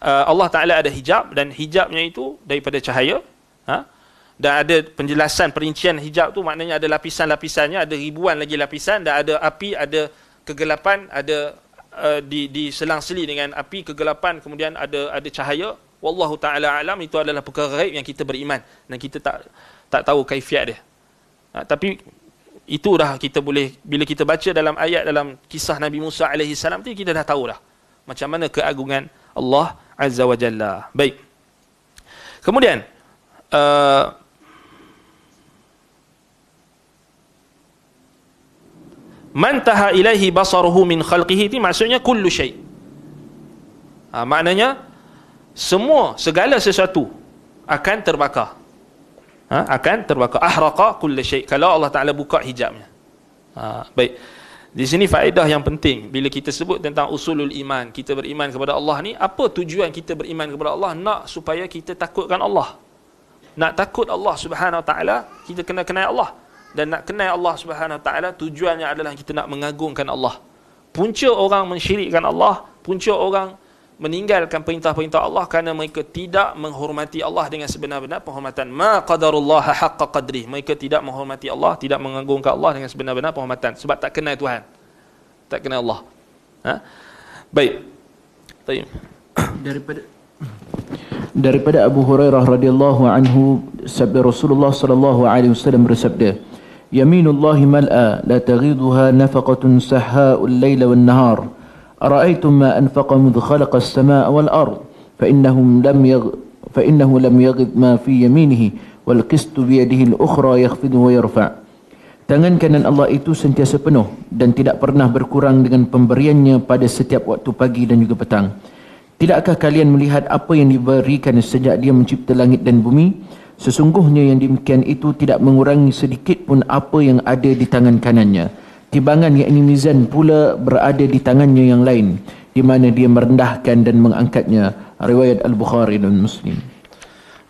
uh, Allah Ta'ala ada hijab dan hijabnya itu daripada cahaya. Ha? Dan ada penjelasan perincian hijab tu maknanya ada lapisan-lapisannya, ada ribuan lagi lapisan dan ada api, ada kegelapan, ada uh, di, di selang-seli dengan api, kegelapan, kemudian ada ada cahaya. Wallahu Ta'ala alam itu adalah perkara gaib yang kita beriman dan kita tak tak tahu kaifiat dia. Ha, tapi itu dah kita boleh bila kita baca dalam ayat dalam kisah Nabi Musa alaihi salam tu kita dah tahu dah macam mana keagungan Allah azza wa jalla. Baik. Kemudian uh, Man taha ilaihi basaruhu min khalqihi itu maksudnya kullu syai. Ha, maknanya semua segala sesuatu akan terbakar ha, akan terbakar ahraqa kulli syai kalau Allah Taala buka hijabnya ha, baik di sini faedah yang penting bila kita sebut tentang usulul iman kita beriman kepada Allah ni apa tujuan kita beriman kepada Allah nak supaya kita takutkan Allah nak takut Allah Subhanahu Wa Taala kita kena kenal Allah dan nak kenal Allah Subhanahu Wa Taala tujuannya adalah kita nak mengagungkan Allah punca orang mensyirikkan Allah punca orang meninggalkan perintah-perintah Allah kerana mereka tidak menghormati Allah dengan sebenar-benar penghormatan. Ma qadarullah haqqa qadri. Mereka tidak menghormati Allah, tidak mengagungkan Allah dengan sebenar-benar penghormatan sebab tak kenal Tuhan. Tak kenal Allah. Ha? Baik. Tayyib. Daripada daripada Abu Hurairah radhiyallahu anhu sabda Rasulullah sallallahu alaihi wasallam bersabda Yaminullahi mal'a la taghidhuha nafaqatun sahha'ul laila wan nahar أرأيتم ما أنفق منذ خلق السماء والأرض فإنهم لم يغ... فإنه لم يغد ما في يمينه والقسط بيده الأخرى يخفض yarfa. Tangan kanan Allah itu sentiasa penuh dan tidak pernah berkurang dengan pemberiannya pada setiap waktu pagi dan juga petang. Tidakkah kalian melihat apa yang diberikan sejak dia mencipta langit dan bumi? Sesungguhnya yang demikian itu tidak mengurangi sedikit pun apa yang ada di tangan kanannya. Timbangan yakni mizan pula berada di tangannya yang lain di mana dia merendahkan dan mengangkatnya riwayat al-Bukhari dan Muslim.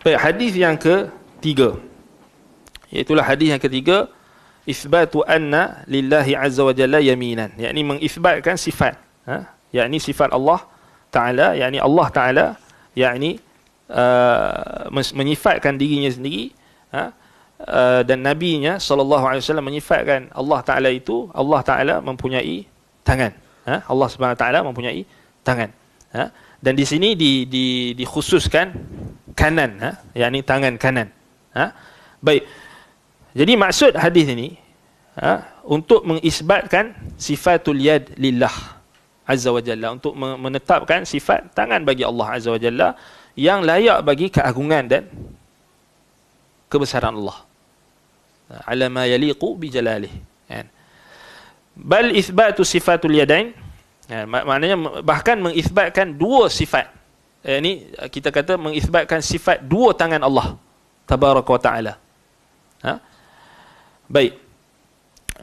Baik hadis yang ketiga. Itulah hadis yang ketiga isbatu anna lillahi azza wa jalla yaminan yakni mengisbatkan sifat ha yakni sifat Allah taala yakni Allah taala yakni uh, menyifatkan dirinya sendiri ha Uh, dan nabinya sallallahu alaihi wasallam menyifatkan Allah taala itu Allah taala mempunyai tangan ha? Allah Subhanahu taala mempunyai tangan ha? dan di sini di di dikhususkan kanan ha yakni tangan kanan ha baik jadi maksud hadis ini ha? untuk mengisbatkan sifatul yad lillah azza Wajalla, untuk menetapkan sifat tangan bagi Allah azza Wajalla yang layak bagi keagungan dan kebesaran Allah ala ma yaliqu bi jalalihi kan bal isbatu sifatul yadain kan? maknanya bahkan mengisbatkan dua sifat yakni eh, kita kata mengisbatkan sifat dua tangan Allah tabarak wa taala ha baik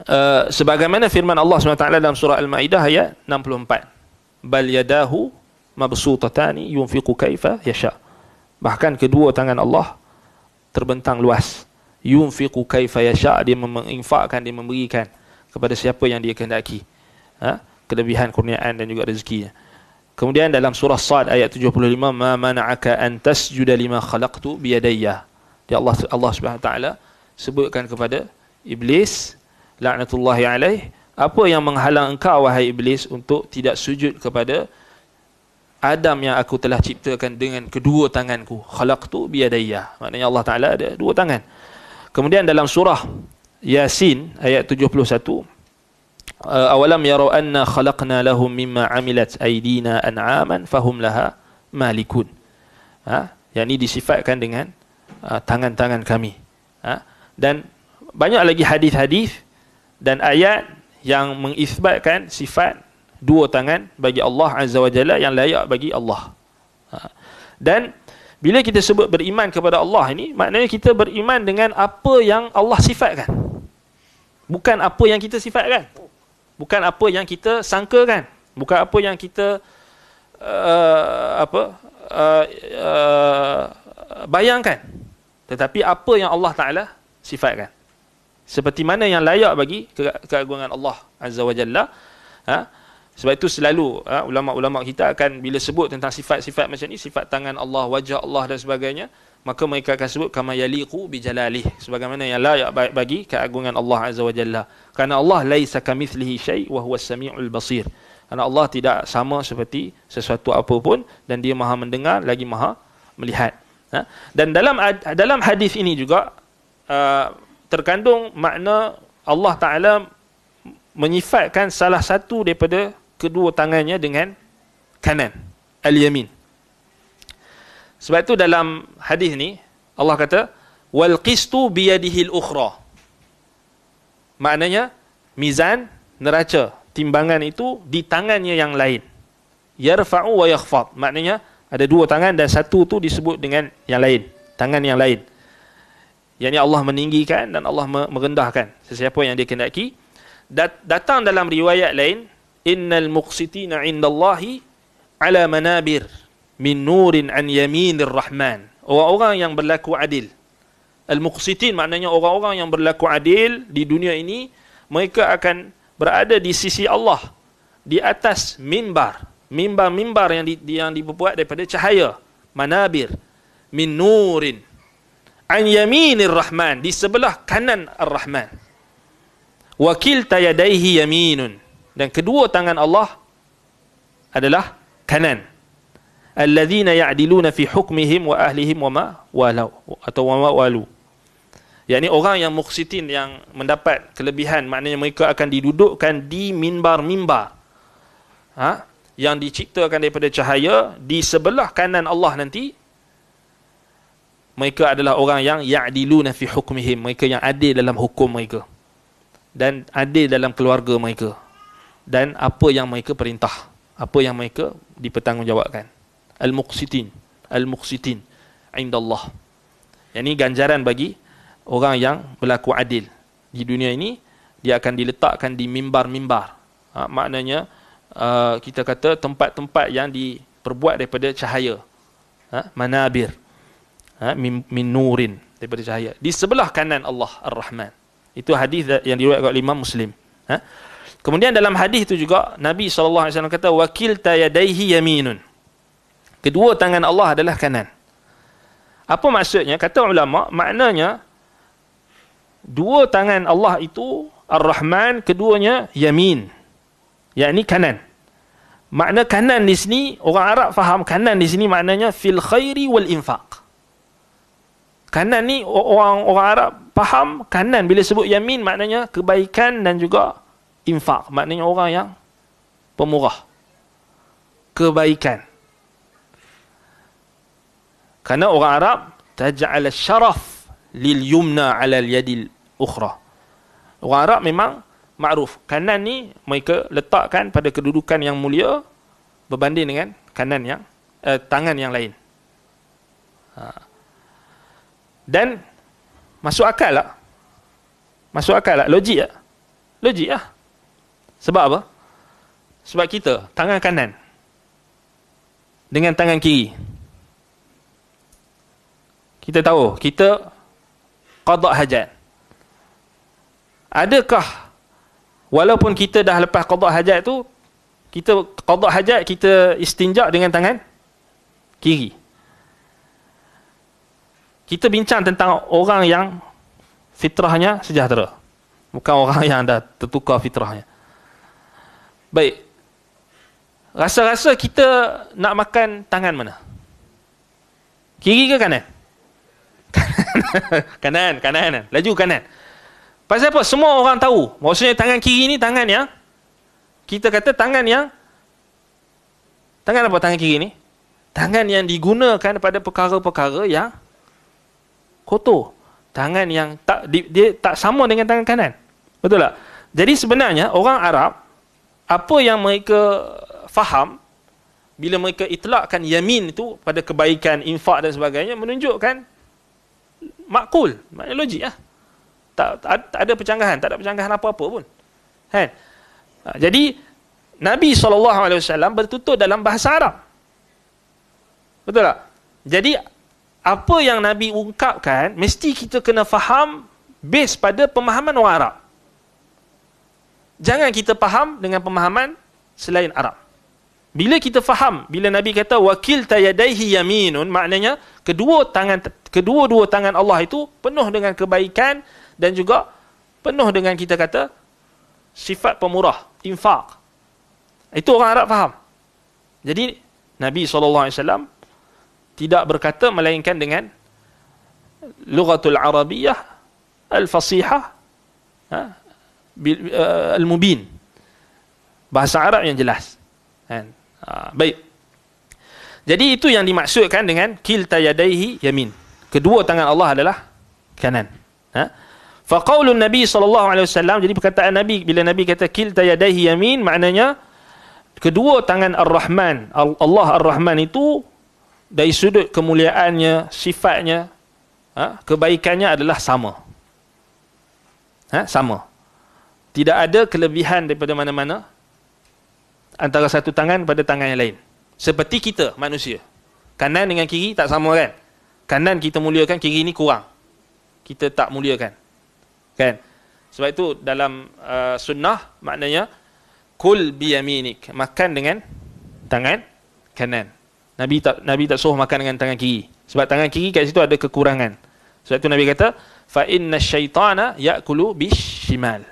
Uh, sebagaimana firman Allah SWT dalam surah Al-Ma'idah ayat 64. Bal yadahu mabsutatani yunfiqu kaifa yasha. Bahkan kedua tangan Allah terbentang luas yunfiqu kaifa yasha dia memenginfakkan dia memberikan kepada siapa yang dia kehendaki ha? kelebihan kurniaan dan juga rezekinya kemudian dalam surah sad ayat 75 ma mana'aka an tasjuda lima khalaqtu bi yadayya dia Allah Allah Subhanahu wa taala sebutkan kepada iblis laknatullahi alaih apa yang menghalang engkau wahai iblis untuk tidak sujud kepada Adam yang aku telah ciptakan dengan kedua tanganku khalaqtu bi yadayya maknanya Allah taala ada dua tangan Kemudian dalam surah Yasin ayat 71 uh, awalam yarau anna khalaqna lahum mimma amilat aydina an'aman fahum laha malikun ha yang ini disifatkan dengan uh, tangan-tangan kami ha dan banyak lagi hadis-hadis dan ayat yang mengisbatkan sifat dua tangan bagi Allah azza wa jalla yang layak bagi Allah ha. dan bila kita sebut beriman kepada Allah ini, maknanya kita beriman dengan apa yang Allah sifatkan. Bukan apa yang kita sifatkan. Bukan apa yang kita sangkakan. Bukan apa yang kita uh, apa uh, uh, bayangkan. Tetapi apa yang Allah Ta'ala sifatkan. Seperti mana yang layak bagi keagungan Allah Azza wa Jalla. Ha? Sebab itu selalu uh, ulama-ulama kita akan bila sebut tentang sifat-sifat macam ni, sifat tangan Allah, wajah Allah dan sebagainya, maka mereka akan sebut kama yaliqu bi jalalih sebagaimana yang layak bagi keagungan Allah azza Wajalla. Karena Allah laisa kamithlihi syai wa huwa samiul basir kerana Allah tidak sama seperti sesuatu apapun dan dia maha mendengar lagi maha melihat ha? dan dalam dalam hadis ini juga uh, terkandung makna Allah taala menyifatkan salah satu daripada kedua tangannya dengan kanan al-yamin sebab itu dalam hadis ni Allah kata wal qistu bi yadihi al-ukhra maknanya mizan neraca timbangan itu di tangannya yang lain yarfa'u wa yakhfad maknanya ada dua tangan dan satu tu disebut dengan yang lain tangan yang lain yang Allah meninggikan dan Allah merendahkan sesiapa yang dia kendaki datang dalam riwayat lain innal muqsitina indallahi ala manabir min nurin an yaminir rahman orang-orang yang berlaku adil al-muqsitin maknanya orang-orang yang berlaku adil di dunia ini mereka akan berada di sisi Allah di atas mimbar mimbar-mimbar yang di, yang dibuat daripada cahaya manabir min nurin an yaminir rahman di sebelah kanan ar-rahman wakil tayadaihi yaminun dan kedua tangan Allah adalah kanan alladhina ya'diluna fi hukmihim wa ahlihim wa ma walau atau wa ma walu yakni orang yang muksitin yang mendapat kelebihan maknanya mereka akan didudukkan di mimbar-mimbar ha? yang diciptakan daripada cahaya di sebelah kanan Allah nanti mereka adalah orang yang ya'diluna fi hukmihim mereka yang adil dalam hukum mereka dan adil dalam keluarga mereka dan apa yang mereka perintah apa yang mereka dipertanggungjawabkan al-muqsitin al-muqsitin indallah yang ini ganjaran bagi orang yang berlaku adil di dunia ini dia akan diletakkan di mimbar-mimbar ha, maknanya uh, kita kata tempat-tempat yang diperbuat daripada cahaya ha, manabir ha, min, min nurin daripada cahaya di sebelah kanan Allah ar-Rahman itu hadis yang diriwayatkan oleh Imam Muslim ha? Kemudian dalam hadis itu juga Nabi SAW kata wakil tayadaihi yaminun. Kedua tangan Allah adalah kanan. Apa maksudnya? Kata ulama, maknanya dua tangan Allah itu Ar-Rahman, keduanya Yamin. yakni kanan. Makna kanan di sini, orang Arab faham kanan di sini maknanya fil khairi wal infaq. Kanan ni orang orang Arab faham kanan bila sebut yamin maknanya kebaikan dan juga infak maknanya orang yang pemurah kebaikan kerana orang Arab taj'al asyraf lil yumna 'ala al yadi al ukhra orang Arab memang makruf kanan ni mereka letakkan pada kedudukan yang mulia berbanding dengan kanan yang eh, tangan yang lain ha. dan masuk akal lah masuk akal lah logik lah logik lah sebab apa? Sebab kita tangan kanan dengan tangan kiri. Kita tahu kita kodok hajat. Adakah walaupun kita dah lepas kodok hajat tu kita kodok hajat kita istinjak dengan tangan kiri? Kita bincang tentang orang yang fitrahnya sejahtera. Bukan orang yang dah tertukar fitrahnya. Baik. Rasa-rasa kita nak makan tangan mana? Kiri ke kanan? kanan, kanan, kanan. Laju kanan. Pasal apa? Semua orang tahu. Maksudnya tangan kiri ni tangan yang kita kata tangan yang tangan apa tangan kiri ni? Tangan yang digunakan pada perkara-perkara yang kotor. Tangan yang tak dia, dia tak sama dengan tangan kanan. Betul tak? Jadi sebenarnya orang Arab apa yang mereka faham bila mereka itlakkan yamin itu pada kebaikan infak dan sebagainya menunjukkan makul maknanya logik lah. tak, tak, tak ada percanggahan tak ada percanggahan apa-apa pun kan ha, jadi Nabi SAW bertutur dalam bahasa Arab betul tak jadi apa yang Nabi ungkapkan mesti kita kena faham base pada pemahaman orang Arab jangan kita faham dengan pemahaman selain Arab. Bila kita faham, bila Nabi kata wakil tayadaihi yaminun, maknanya kedua tangan kedua-dua tangan Allah itu penuh dengan kebaikan dan juga penuh dengan kita kata sifat pemurah, infak. Itu orang Arab faham. Jadi Nabi SAW tidak berkata melainkan dengan lughatul arabiyah al-fasihah ha? Uh, al-mubin bahasa Arab yang jelas kan ha, baik jadi itu yang dimaksudkan dengan kil yadaihi yamin kedua tangan Allah adalah kanan ha fa nabi saw jadi perkataan nabi bila nabi kata kil yadaihi yamin maknanya kedua tangan ar-rahman Allah ar-rahman itu dari sudut kemuliaannya sifatnya ha? kebaikannya adalah sama ha sama tidak ada kelebihan daripada mana-mana antara satu tangan pada tangan yang lain. Seperti kita manusia. Kanan dengan kiri tak sama kan? Kanan kita muliakan, kiri ini kurang. Kita tak muliakan. Kan? Sebab itu dalam uh, sunnah maknanya kul bi yaminik, makan dengan tangan kanan. Nabi tak Nabi tak suruh makan dengan tangan kiri. Sebab tangan kiri kat situ ada kekurangan. Sebab itu Nabi kata fa inna syaitana yaqulu bishimal.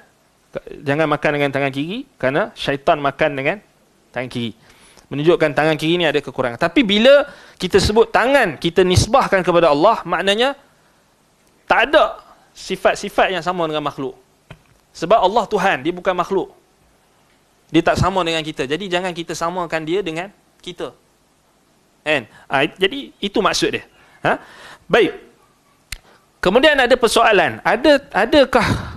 Jangan makan dengan tangan kiri kerana syaitan makan dengan tangan kiri. Menunjukkan tangan kiri ni ada kekurangan. Tapi bila kita sebut tangan kita nisbahkan kepada Allah, maknanya tak ada sifat-sifat yang sama dengan makhluk. Sebab Allah Tuhan, dia bukan makhluk. Dia tak sama dengan kita. Jadi jangan kita samakan dia dengan kita. And, ha, jadi itu maksud dia. Ha? Baik. Kemudian ada persoalan. Ada adakah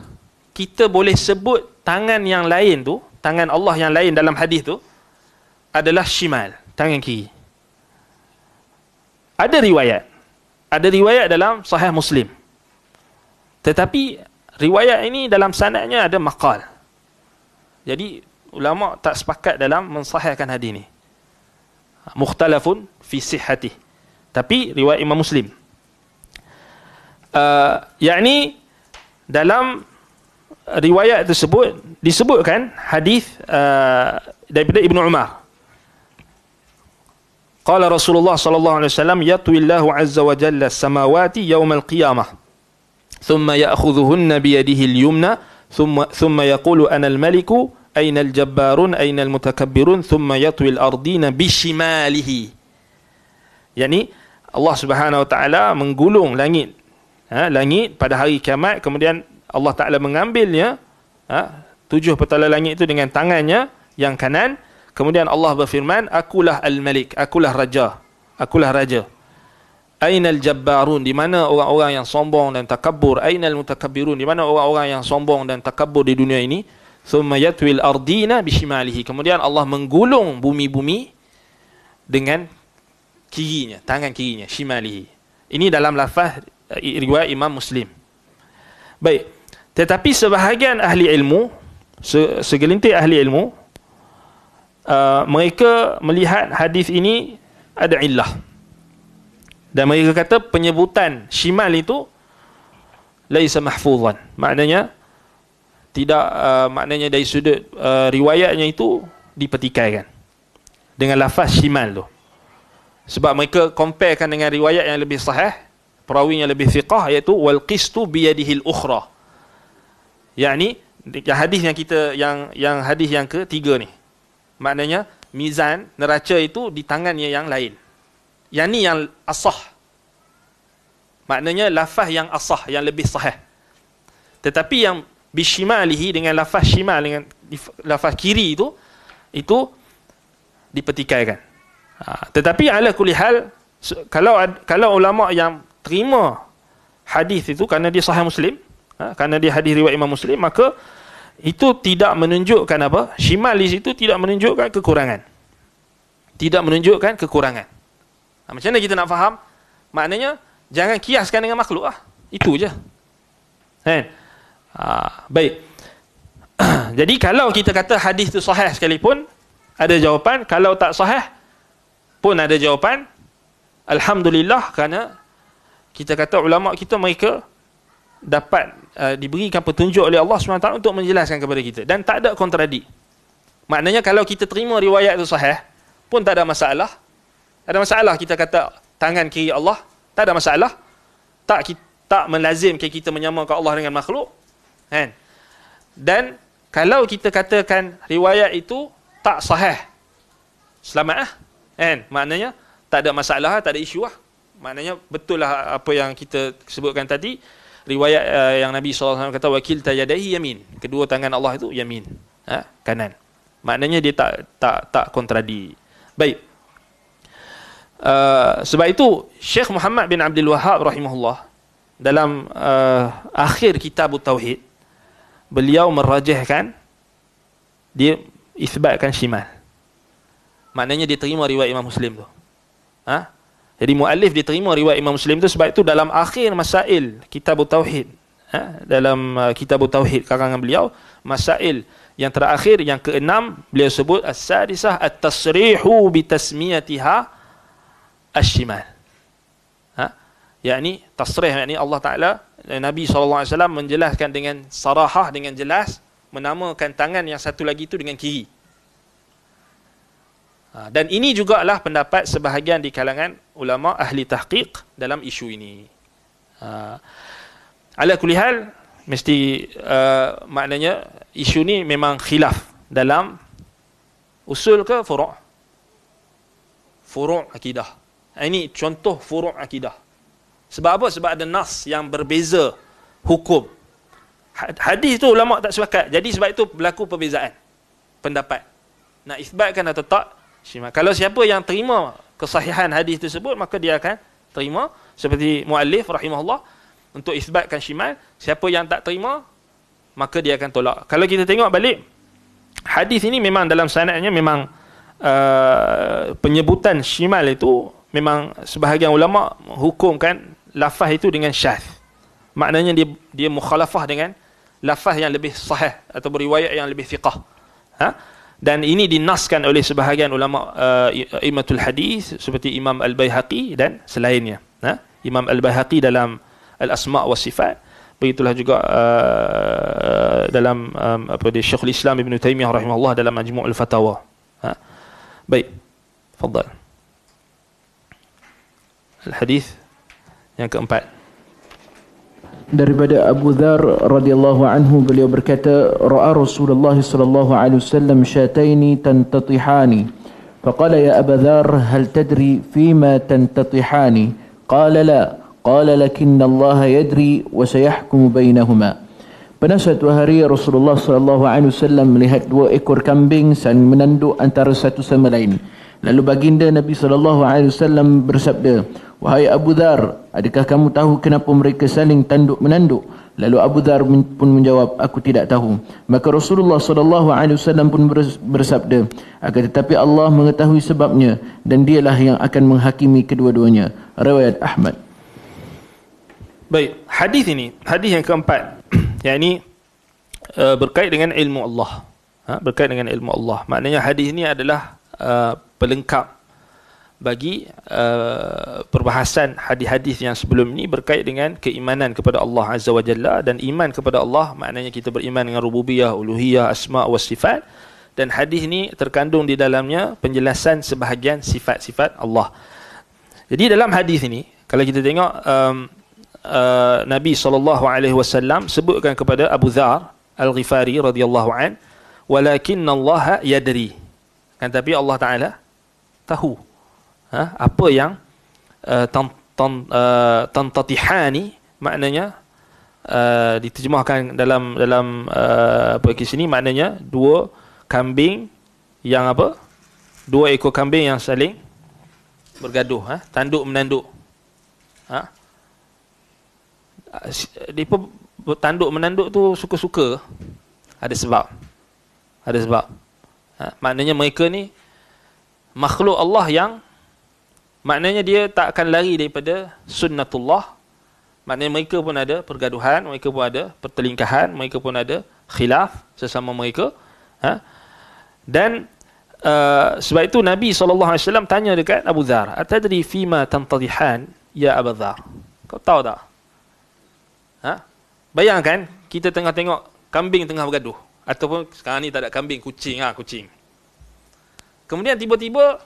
kita boleh sebut tangan yang lain tu, tangan Allah yang lain dalam hadis tu adalah shimal, tangan kiri. Ada riwayat. Ada riwayat dalam sahih Muslim. Tetapi riwayat ini dalam sanadnya ada maqal. Jadi ulama tak sepakat dalam mensahihkan hadis ini. Mukhtalafun fi sihhati. Tapi riwayat Imam Muslim. Uh, yakni dalam riwayat tersebut disebutkan hadis uh, daripada Ibnu Umar. Qala Rasulullah sallallahu alaihi wasallam yatwi Allahu azza wa jalla samawati yawm al-qiyamah. Thumma ya'khudhuhunna bi yadihi al-yumna thumma thumma yaqulu ana al-maliku aina al-jabbarun aina al-mutakabbirun thumma yatwi al-ardina bi shimalihi. Yani Allah Subhanahu wa taala menggulung langit. Ha, langit pada hari kiamat kemudian Allah Ta'ala mengambilnya ha, tujuh petala langit itu dengan tangannya yang kanan kemudian Allah berfirman akulah al-malik akulah raja akulah raja Ainal jabbarun di mana orang-orang yang sombong dan takabbur ainal Mutakabirun di mana orang-orang yang sombong dan takabbur di dunia ini Semayat wil ardina bishimalihi kemudian Allah menggulung bumi-bumi dengan kirinya tangan kirinya shimalihi ini dalam lafaz eh, riwayat Imam Muslim baik tetapi sebahagian ahli ilmu, segelintir ahli ilmu, uh, mereka melihat hadis ini ada illah. Dan mereka kata penyebutan shimal itu laisa mahfuzan. Maknanya tidak uh, maknanya dari sudut uh, riwayatnya itu dipertikaikan dengan lafaz shimal tu. Sebab mereka comparekan dengan riwayat yang lebih sahih, perawi yang lebih fiqah iaitu walqistu qistu bi al-ukhra yakni yang hadis yang kita yang yang hadis yang ketiga ni. Maknanya mizan neraca itu di tangannya yang lain. Yang ni yang asah. Maknanya lafaz yang asah yang lebih sahih. Tetapi yang bishimalihi dengan lafaz shimal dengan lafaz kiri itu itu dipertikaikan. Ha. tetapi ala kulli hal kalau kalau ulama yang terima hadis itu kerana dia sahih Muslim, ha, kerana dia hadis riwayat Imam Muslim maka itu tidak menunjukkan apa shimalis itu tidak menunjukkan kekurangan tidak menunjukkan kekurangan ha, macam mana kita nak faham maknanya jangan kiaskan dengan makhluk ah, itu je kan ha, baik jadi kalau kita kata hadis itu sahih sekalipun ada jawapan kalau tak sahih pun ada jawapan alhamdulillah kerana kita kata ulama kita mereka dapat uh, diberikan petunjuk oleh Allah SWT untuk menjelaskan kepada kita. Dan tak ada kontradik. Maknanya kalau kita terima riwayat itu sahih, pun tak ada masalah. Ada masalah kita kata tangan kiri Allah, tak ada masalah. Tak kita, tak melazimkan kita menyamakan Allah dengan makhluk. Kan? Dan kalau kita katakan riwayat itu tak sahih, selamat lah. Kan? Maknanya tak ada masalah, tak ada isu lah. Maknanya betul lah apa yang kita sebutkan Tadi, riwayat uh, yang Nabi SAW kata wakil tayadahi yamin. Kedua tangan Allah itu yamin. Ha? kanan. Maknanya dia tak tak tak kontradi. Baik. Uh, sebab itu Syekh Muhammad bin Abdul Wahab rahimahullah dalam uh, akhir kitab tauhid beliau merajihkan dia isbatkan syimal. Maknanya dia terima riwayat Imam Muslim tu. Ha? Jadi mu'alif diterima riwayat Imam Muslim tu sebab itu dalam akhir Masail Kitab Tauhid. Ha? Dalam uh, Kitab Tauhid karangan beliau, Masail yang terakhir, yang keenam, beliau sebut As-Sadisah At-Tasrihu Bitasmiyatiha Ash-Shimal. Ha? Yang tasrih, yang Allah Ta'ala, Nabi SAW menjelaskan dengan sarahah, dengan jelas, menamakan tangan yang satu lagi itu dengan kiri. Ha, dan ini jugalah pendapat sebahagian di kalangan ulama ahli tahqiq dalam isu ini. Ha. Ala kulli mesti uh, maknanya isu ni memang khilaf dalam usul ke furu'. Furu' akidah. Ha, ini contoh furu' akidah. Sebab apa? Sebab ada nas yang berbeza hukum. Ha, hadis tu ulama tak sepakat. Jadi sebab itu berlaku perbezaan pendapat. Nak isbatkan atau tak? simak. Kalau siapa yang terima kesahihan hadis tersebut, maka dia akan terima seperti muallif rahimahullah untuk isbatkan syimal. Siapa yang tak terima, maka dia akan tolak. Kalau kita tengok balik, hadis ini memang dalam sanatnya memang uh, penyebutan syimal itu memang sebahagian ulama hukumkan lafaz itu dengan syaz. Maknanya dia, dia mukhalafah dengan lafaz yang lebih sahih atau beriwayat yang lebih fiqah. Ha? dan ini dinaskan oleh sebahagian ulama uh, eh, imatul hadis seperti Imam Al Baihaqi dan selainnya ha? Imam Al Baihaqi dalam Al Asma wa Sifat begitulah juga uh, dalam um, apa dia Syekhul Islam Ibn Taimiyah rahimahullah dalam Majmu'ul Fatawa ha? baik تفضل الحديث يعني كم بعد daripada Abu Dhar radhiyallahu anhu beliau berkata ra'a Rasulullah sallallahu alaihi wasallam syataini tantatihani faqala ya Abu Dhar hal tadri ma tantatihani qala la qala lakinna Allah yadri wa sayahkum bainahuma pada suatu Rasulullah sallallahu alaihi wasallam melihat dua ekor kambing sedang menanduk antara satu sama lain lalu baginda Nabi sallallahu alaihi wasallam bersabda Wahai Abu Dhar, adakah kamu tahu kenapa mereka saling tanduk menanduk? Lalu Abu Dhar pun menjawab, aku tidak tahu. Maka Rasulullah SAW pun bersabda, akan tetapi Allah mengetahui sebabnya dan dialah yang akan menghakimi kedua-duanya. Rewayat Ahmad. Baik, hadis ini, hadis yang keempat, yang ini uh, berkait dengan ilmu Allah. Ha, berkait dengan ilmu Allah. Maknanya hadis ini adalah uh, pelengkap bagi uh, perbahasan hadis-hadis yang sebelum ini berkait dengan keimanan kepada Allah Azza wa Jalla dan iman kepada Allah maknanya kita beriman dengan rububiyah, uluhiyah, asma wa sifat dan hadis ini terkandung di dalamnya penjelasan sebahagian sifat-sifat Allah. Jadi dalam hadis ini kalau kita tengok um, uh, Nabi saw alaihi wasallam sebutkan kepada Abu Dzar Al-Ghifari radhiyallahu an walakinna Allah yadri. Kan tapi Allah Taala tahu Ha? apa yang eh, tan tan eh, tan maknanya uh, diterjemahkan dalam dalam uh, apa kisah ini maknanya dua kambing yang apa dua ekor kambing yang saling bergaduh ha? tanduk menanduk ha? Ah, depa tanduk menanduk tu suka-suka ada sebab ada sebab ha? maknanya mereka ni makhluk Allah yang Maknanya dia tak akan lari daripada sunnatullah. Maknanya mereka pun ada pergaduhan, mereka pun ada pertelingkahan, mereka pun ada khilaf sesama mereka. Ha? Dan uh, sebab itu Nabi SAW tanya dekat Abu Dhar, Atadri fima tantadihan ya Abu Dhar. Kau tahu tak? Ha? Bayangkan kita tengah tengok kambing tengah bergaduh. Ataupun sekarang ni tak ada kambing, kucing lah, kucing. Kemudian tiba-tiba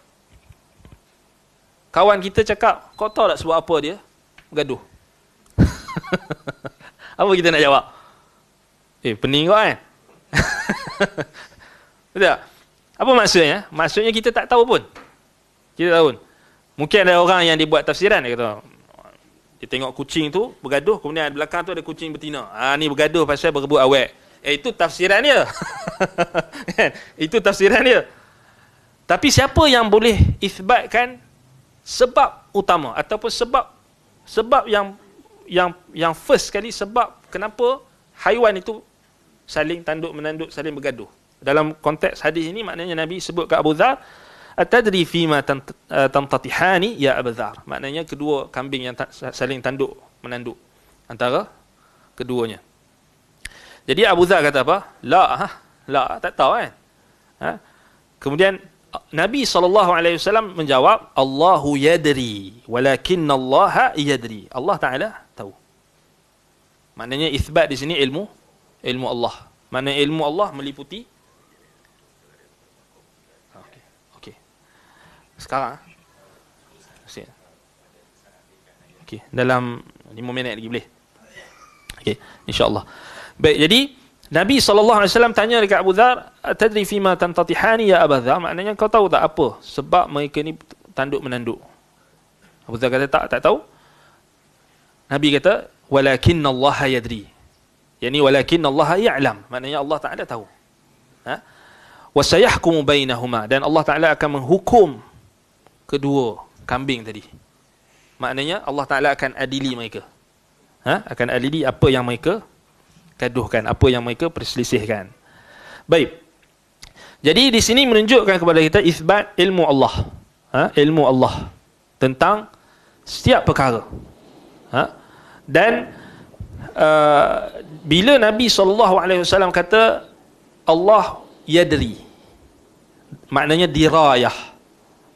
kawan kita cakap, kau tahu tak sebab apa dia? Bergaduh. apa kita nak jawab? Eh, pening kau kan? Betul tak? Apa maksudnya? Maksudnya kita tak tahu pun. Kita tahu. Mungkin ada orang yang dibuat tafsiran, dia kata, dia tengok kucing tu bergaduh, kemudian belakang tu ada kucing betina. Ah ni bergaduh pasal berebut awet. Eh, itu tafsiran dia. Kan? itu tafsiran dia. Tapi siapa yang boleh isbatkan sebab utama ataupun sebab sebab yang yang yang first sekali sebab kenapa haiwan itu saling tanduk menanduk saling bergaduh. Dalam konteks hadis ini maknanya Nabi sebut ke Abu Dhar, "Atadri fi ma eh, tantatihani ya Abu Dhar?" Maknanya kedua kambing yang saling tanduk menanduk antara keduanya. Jadi Abu Dhar kata apa? La, ha? la, tak tahu kan. Ha? Kemudian Nabi saw menjawab Allahu yadri walakin Allah yadri Allah taala tahu maknanya isbat di sini ilmu ilmu Allah mana ilmu Allah meliputi Okay, okey sekarang okay, dalam 5 minit lagi boleh okey insyaallah baik jadi Nabi SAW tanya dekat Abu Dhar, Tadri fima tatihani ya Abu Dhar, maknanya kau tahu tak apa sebab mereka ni tanduk menanduk. Abu Dhar kata, tak, tak tahu. Nabi kata, Walakin Allah yadri. Yang ni, Walakin Allah ya'lam. Maknanya Allah Ta'ala tahu. Ha? Wasayahkumu bainahuma. Dan Allah Ta'ala akan menghukum kedua kambing tadi. Maknanya Allah Ta'ala akan adili mereka. Ha? Akan adili apa yang mereka gaduhkan, apa yang mereka perselisihkan. Baik. Jadi di sini menunjukkan kepada kita isbat ilmu Allah. Ha? ilmu Allah tentang setiap perkara. Ha? Dan uh, bila Nabi SAW kata Allah yadri maknanya dirayah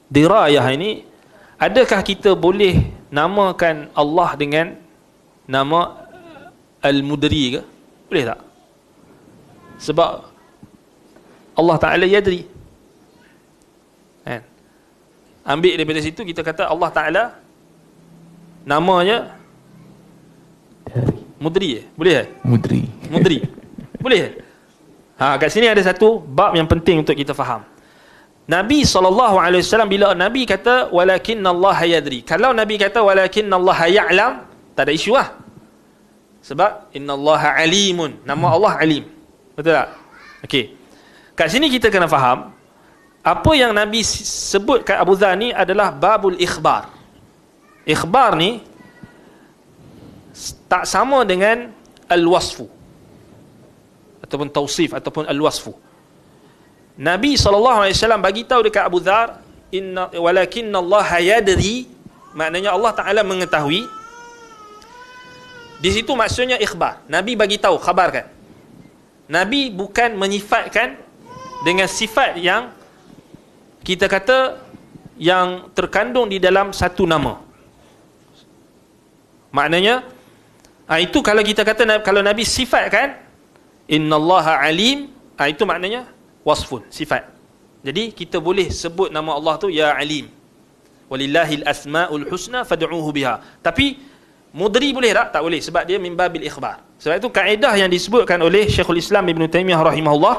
dirayah ini adakah kita boleh namakan Allah dengan nama al-mudri ke boleh tak sebab Allah Ta'ala yadri kan ambil daripada situ kita kata Allah Ta'ala namanya mudri eh? boleh tak eh? mudri mudri boleh tak eh? Ha, kat sini ada satu bab yang penting untuk kita faham. Nabi SAW bila Nabi kata walakin Allah yadri. Kalau Nabi kata walakin Allah ya'lam, tak ada isu lah. Sebab Inna Allah alimun. Nama Allah alim. Betul tak? Okey. Kat sini kita kena faham apa yang Nabi sebut kat Abu Dhani adalah babul ikhbar. Ikhbar ni tak sama dengan al-wasfu. Ataupun tausif ataupun al-wasfu. Nabi SAW bagi tahu dekat Abu Dhar inna walakinna Allah yadri maknanya Allah Taala mengetahui di situ maksudnya ikhbar. Nabi bagi tahu, khabarkan. Nabi bukan menyifatkan dengan sifat yang kita kata yang terkandung di dalam satu nama. Maknanya ah, itu kalau kita kata kalau Nabi sifat kan, Inna Allah alim, ah, itu maknanya wasfun, sifat. Jadi kita boleh sebut nama Allah tu ya alim. Walillahil asmaul husna fad'uuhu biha. Tapi Mudri boleh tak? Tak boleh sebab dia mimba bil ikhbar. Sebab itu kaedah yang disebutkan oleh Syekhul Islam Ibn Taymiyah rahimahullah.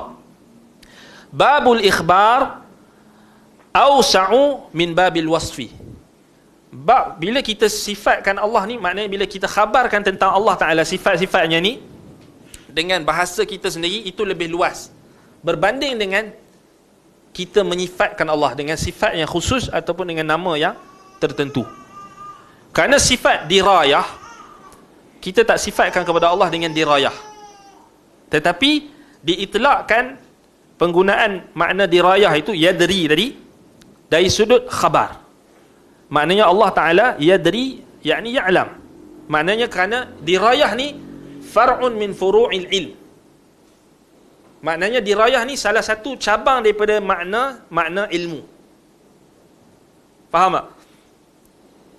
Babul ikhbar awsa'u min babil wasfi. Bab, bila kita sifatkan Allah ni, maknanya bila kita khabarkan tentang Allah Ta'ala sifat-sifatnya ni, dengan bahasa kita sendiri, itu lebih luas. Berbanding dengan kita menyifatkan Allah dengan sifat yang khusus ataupun dengan nama yang tertentu. Kerana sifat dirayah kita tak sifatkan kepada Allah dengan dirayah. Tetapi diitlakkan penggunaan makna dirayah itu yadri tadi dari sudut khabar. Maknanya Allah Taala yadri yakni ya'lam. Maknanya kerana dirayah ni far'un min furu'il ilm. Maknanya dirayah ni salah satu cabang daripada makna makna ilmu. Faham tak?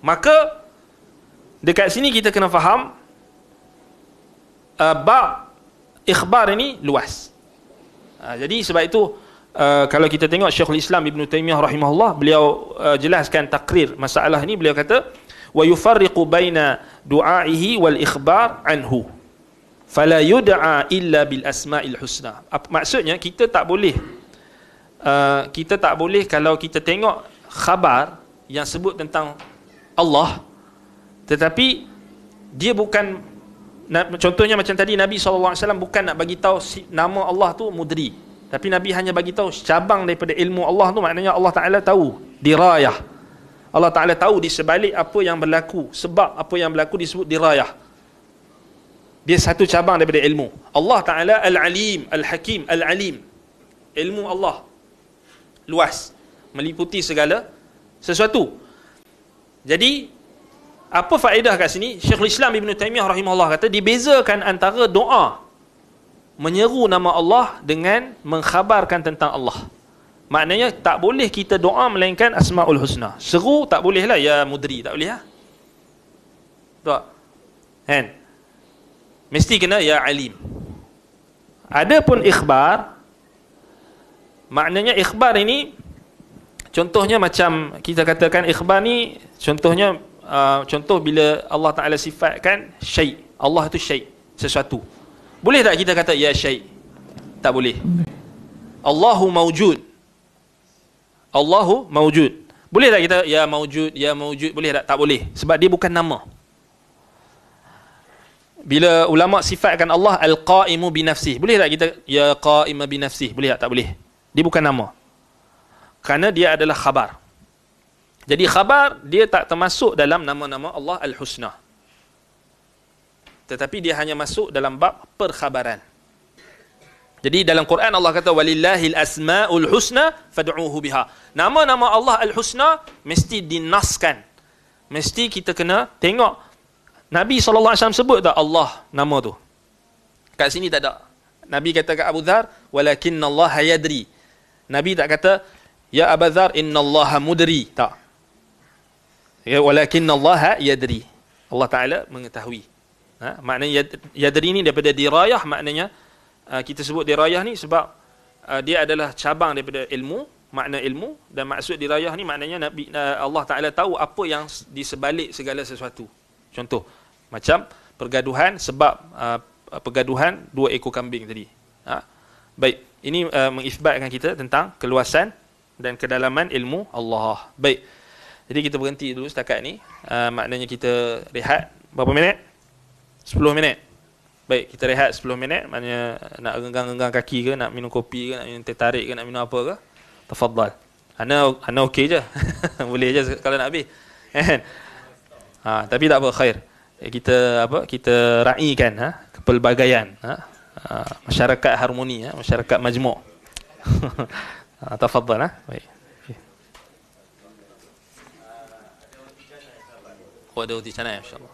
Maka dekat sini kita kena faham uh, bab ikhbar ini luas uh, jadi sebab itu uh, kalau kita tengok Syekhul Islam Ibn Taymiyah rahimahullah beliau uh, jelaskan takrir masalah ini beliau kata wa yufarriqu baina du'aihi wal ikhbar anhu fala yud'a illa bil asma'il husna maksudnya kita tak boleh uh, kita tak boleh kalau kita tengok khabar yang sebut tentang Allah tetapi dia bukan contohnya macam tadi Nabi SAW bukan nak bagi tahu nama Allah tu mudri tapi Nabi hanya bagi tahu cabang daripada ilmu Allah tu maknanya Allah Taala tahu dirayah Allah Taala tahu di sebalik apa yang berlaku sebab apa yang berlaku disebut dirayah dia satu cabang daripada ilmu Allah Taala al-alim al-hakim al-alim ilmu Allah luas meliputi segala sesuatu jadi apa faedah kat sini? Syekhul Islam Ibn Taymiyah rahimahullah kata, dibezakan antara doa, menyeru nama Allah dengan mengkhabarkan tentang Allah. Maknanya, tak boleh kita doa melainkan Asma'ul Husna. Seru, tak boleh lah. Ya mudri, tak boleh lah. Tak? Kan? Mesti kena, Ya Alim. Ada pun ikhbar, maknanya ikhbar ini, contohnya macam kita katakan ikhbar ni, contohnya Ah, contoh bila Allah Taala sifatkan syai. Allah tu syai, sesuatu. Boleh tak kita kata ya syai? Tak boleh. Allahu mawjud. Allahu mawjud. Boleh tak kita ya mawjud ya mawjud? Boleh tak? Tak boleh. Sebab dia bukan nama. Bila ulama sifatkan Allah al-qaimu bi Boleh tak kita ya Qaimu bi Boleh tak? Tak boleh. Dia bukan nama. Kerana dia adalah khabar. Jadi khabar dia tak termasuk dalam nama-nama Allah Al-Husna. Tetapi dia hanya masuk dalam bab perkhabaran. Jadi dalam Quran Allah kata walillahi al-asmaul husna fad'uuhu biha. Nama-nama Allah Al-Husna mesti dinaskan. Mesti kita kena tengok Nabi SAW sebut tak Allah nama tu? Kat sini tak ada. Nabi kata kat Abu Dhar, Walakin Allah yadri. Nabi tak kata, Ya Abu Dhar, Inna Allah mudri. Tak. Ya, walakin Allah yadri. Allah Ta'ala mengetahui. Ha, maknanya yadri ni daripada dirayah, maknanya uh, kita sebut dirayah ni sebab uh, dia adalah cabang daripada ilmu, makna ilmu dan maksud dirayah ni maknanya Nabi uh, Allah Taala tahu apa yang di sebalik segala sesuatu. Contoh macam pergaduhan sebab uh, pergaduhan dua ekor kambing tadi. Ha? Baik, ini uh, mengisbatkan kita tentang keluasan dan kedalaman ilmu Allah. Baik. Jadi kita berhenti dulu setakat ni. Uh, maknanya kita rehat berapa minit? 10 minit. Baik, kita rehat 10 minit. Maknanya nak renggang-renggang kaki ke, nak minum kopi ke, nak minum teh tarik ke, nak minum apa ke. Tafadhal. Ana ana okey je. Boleh je kalau nak habis. Kan? ha, tapi tak apa khair. Eh, kita apa? Kita raikan ha kepelbagaian ha? ha masyarakat harmoni ya masyarakat majmuk. ha, tafadhal ha. Baik. هو دودي تنايا إن شاء الله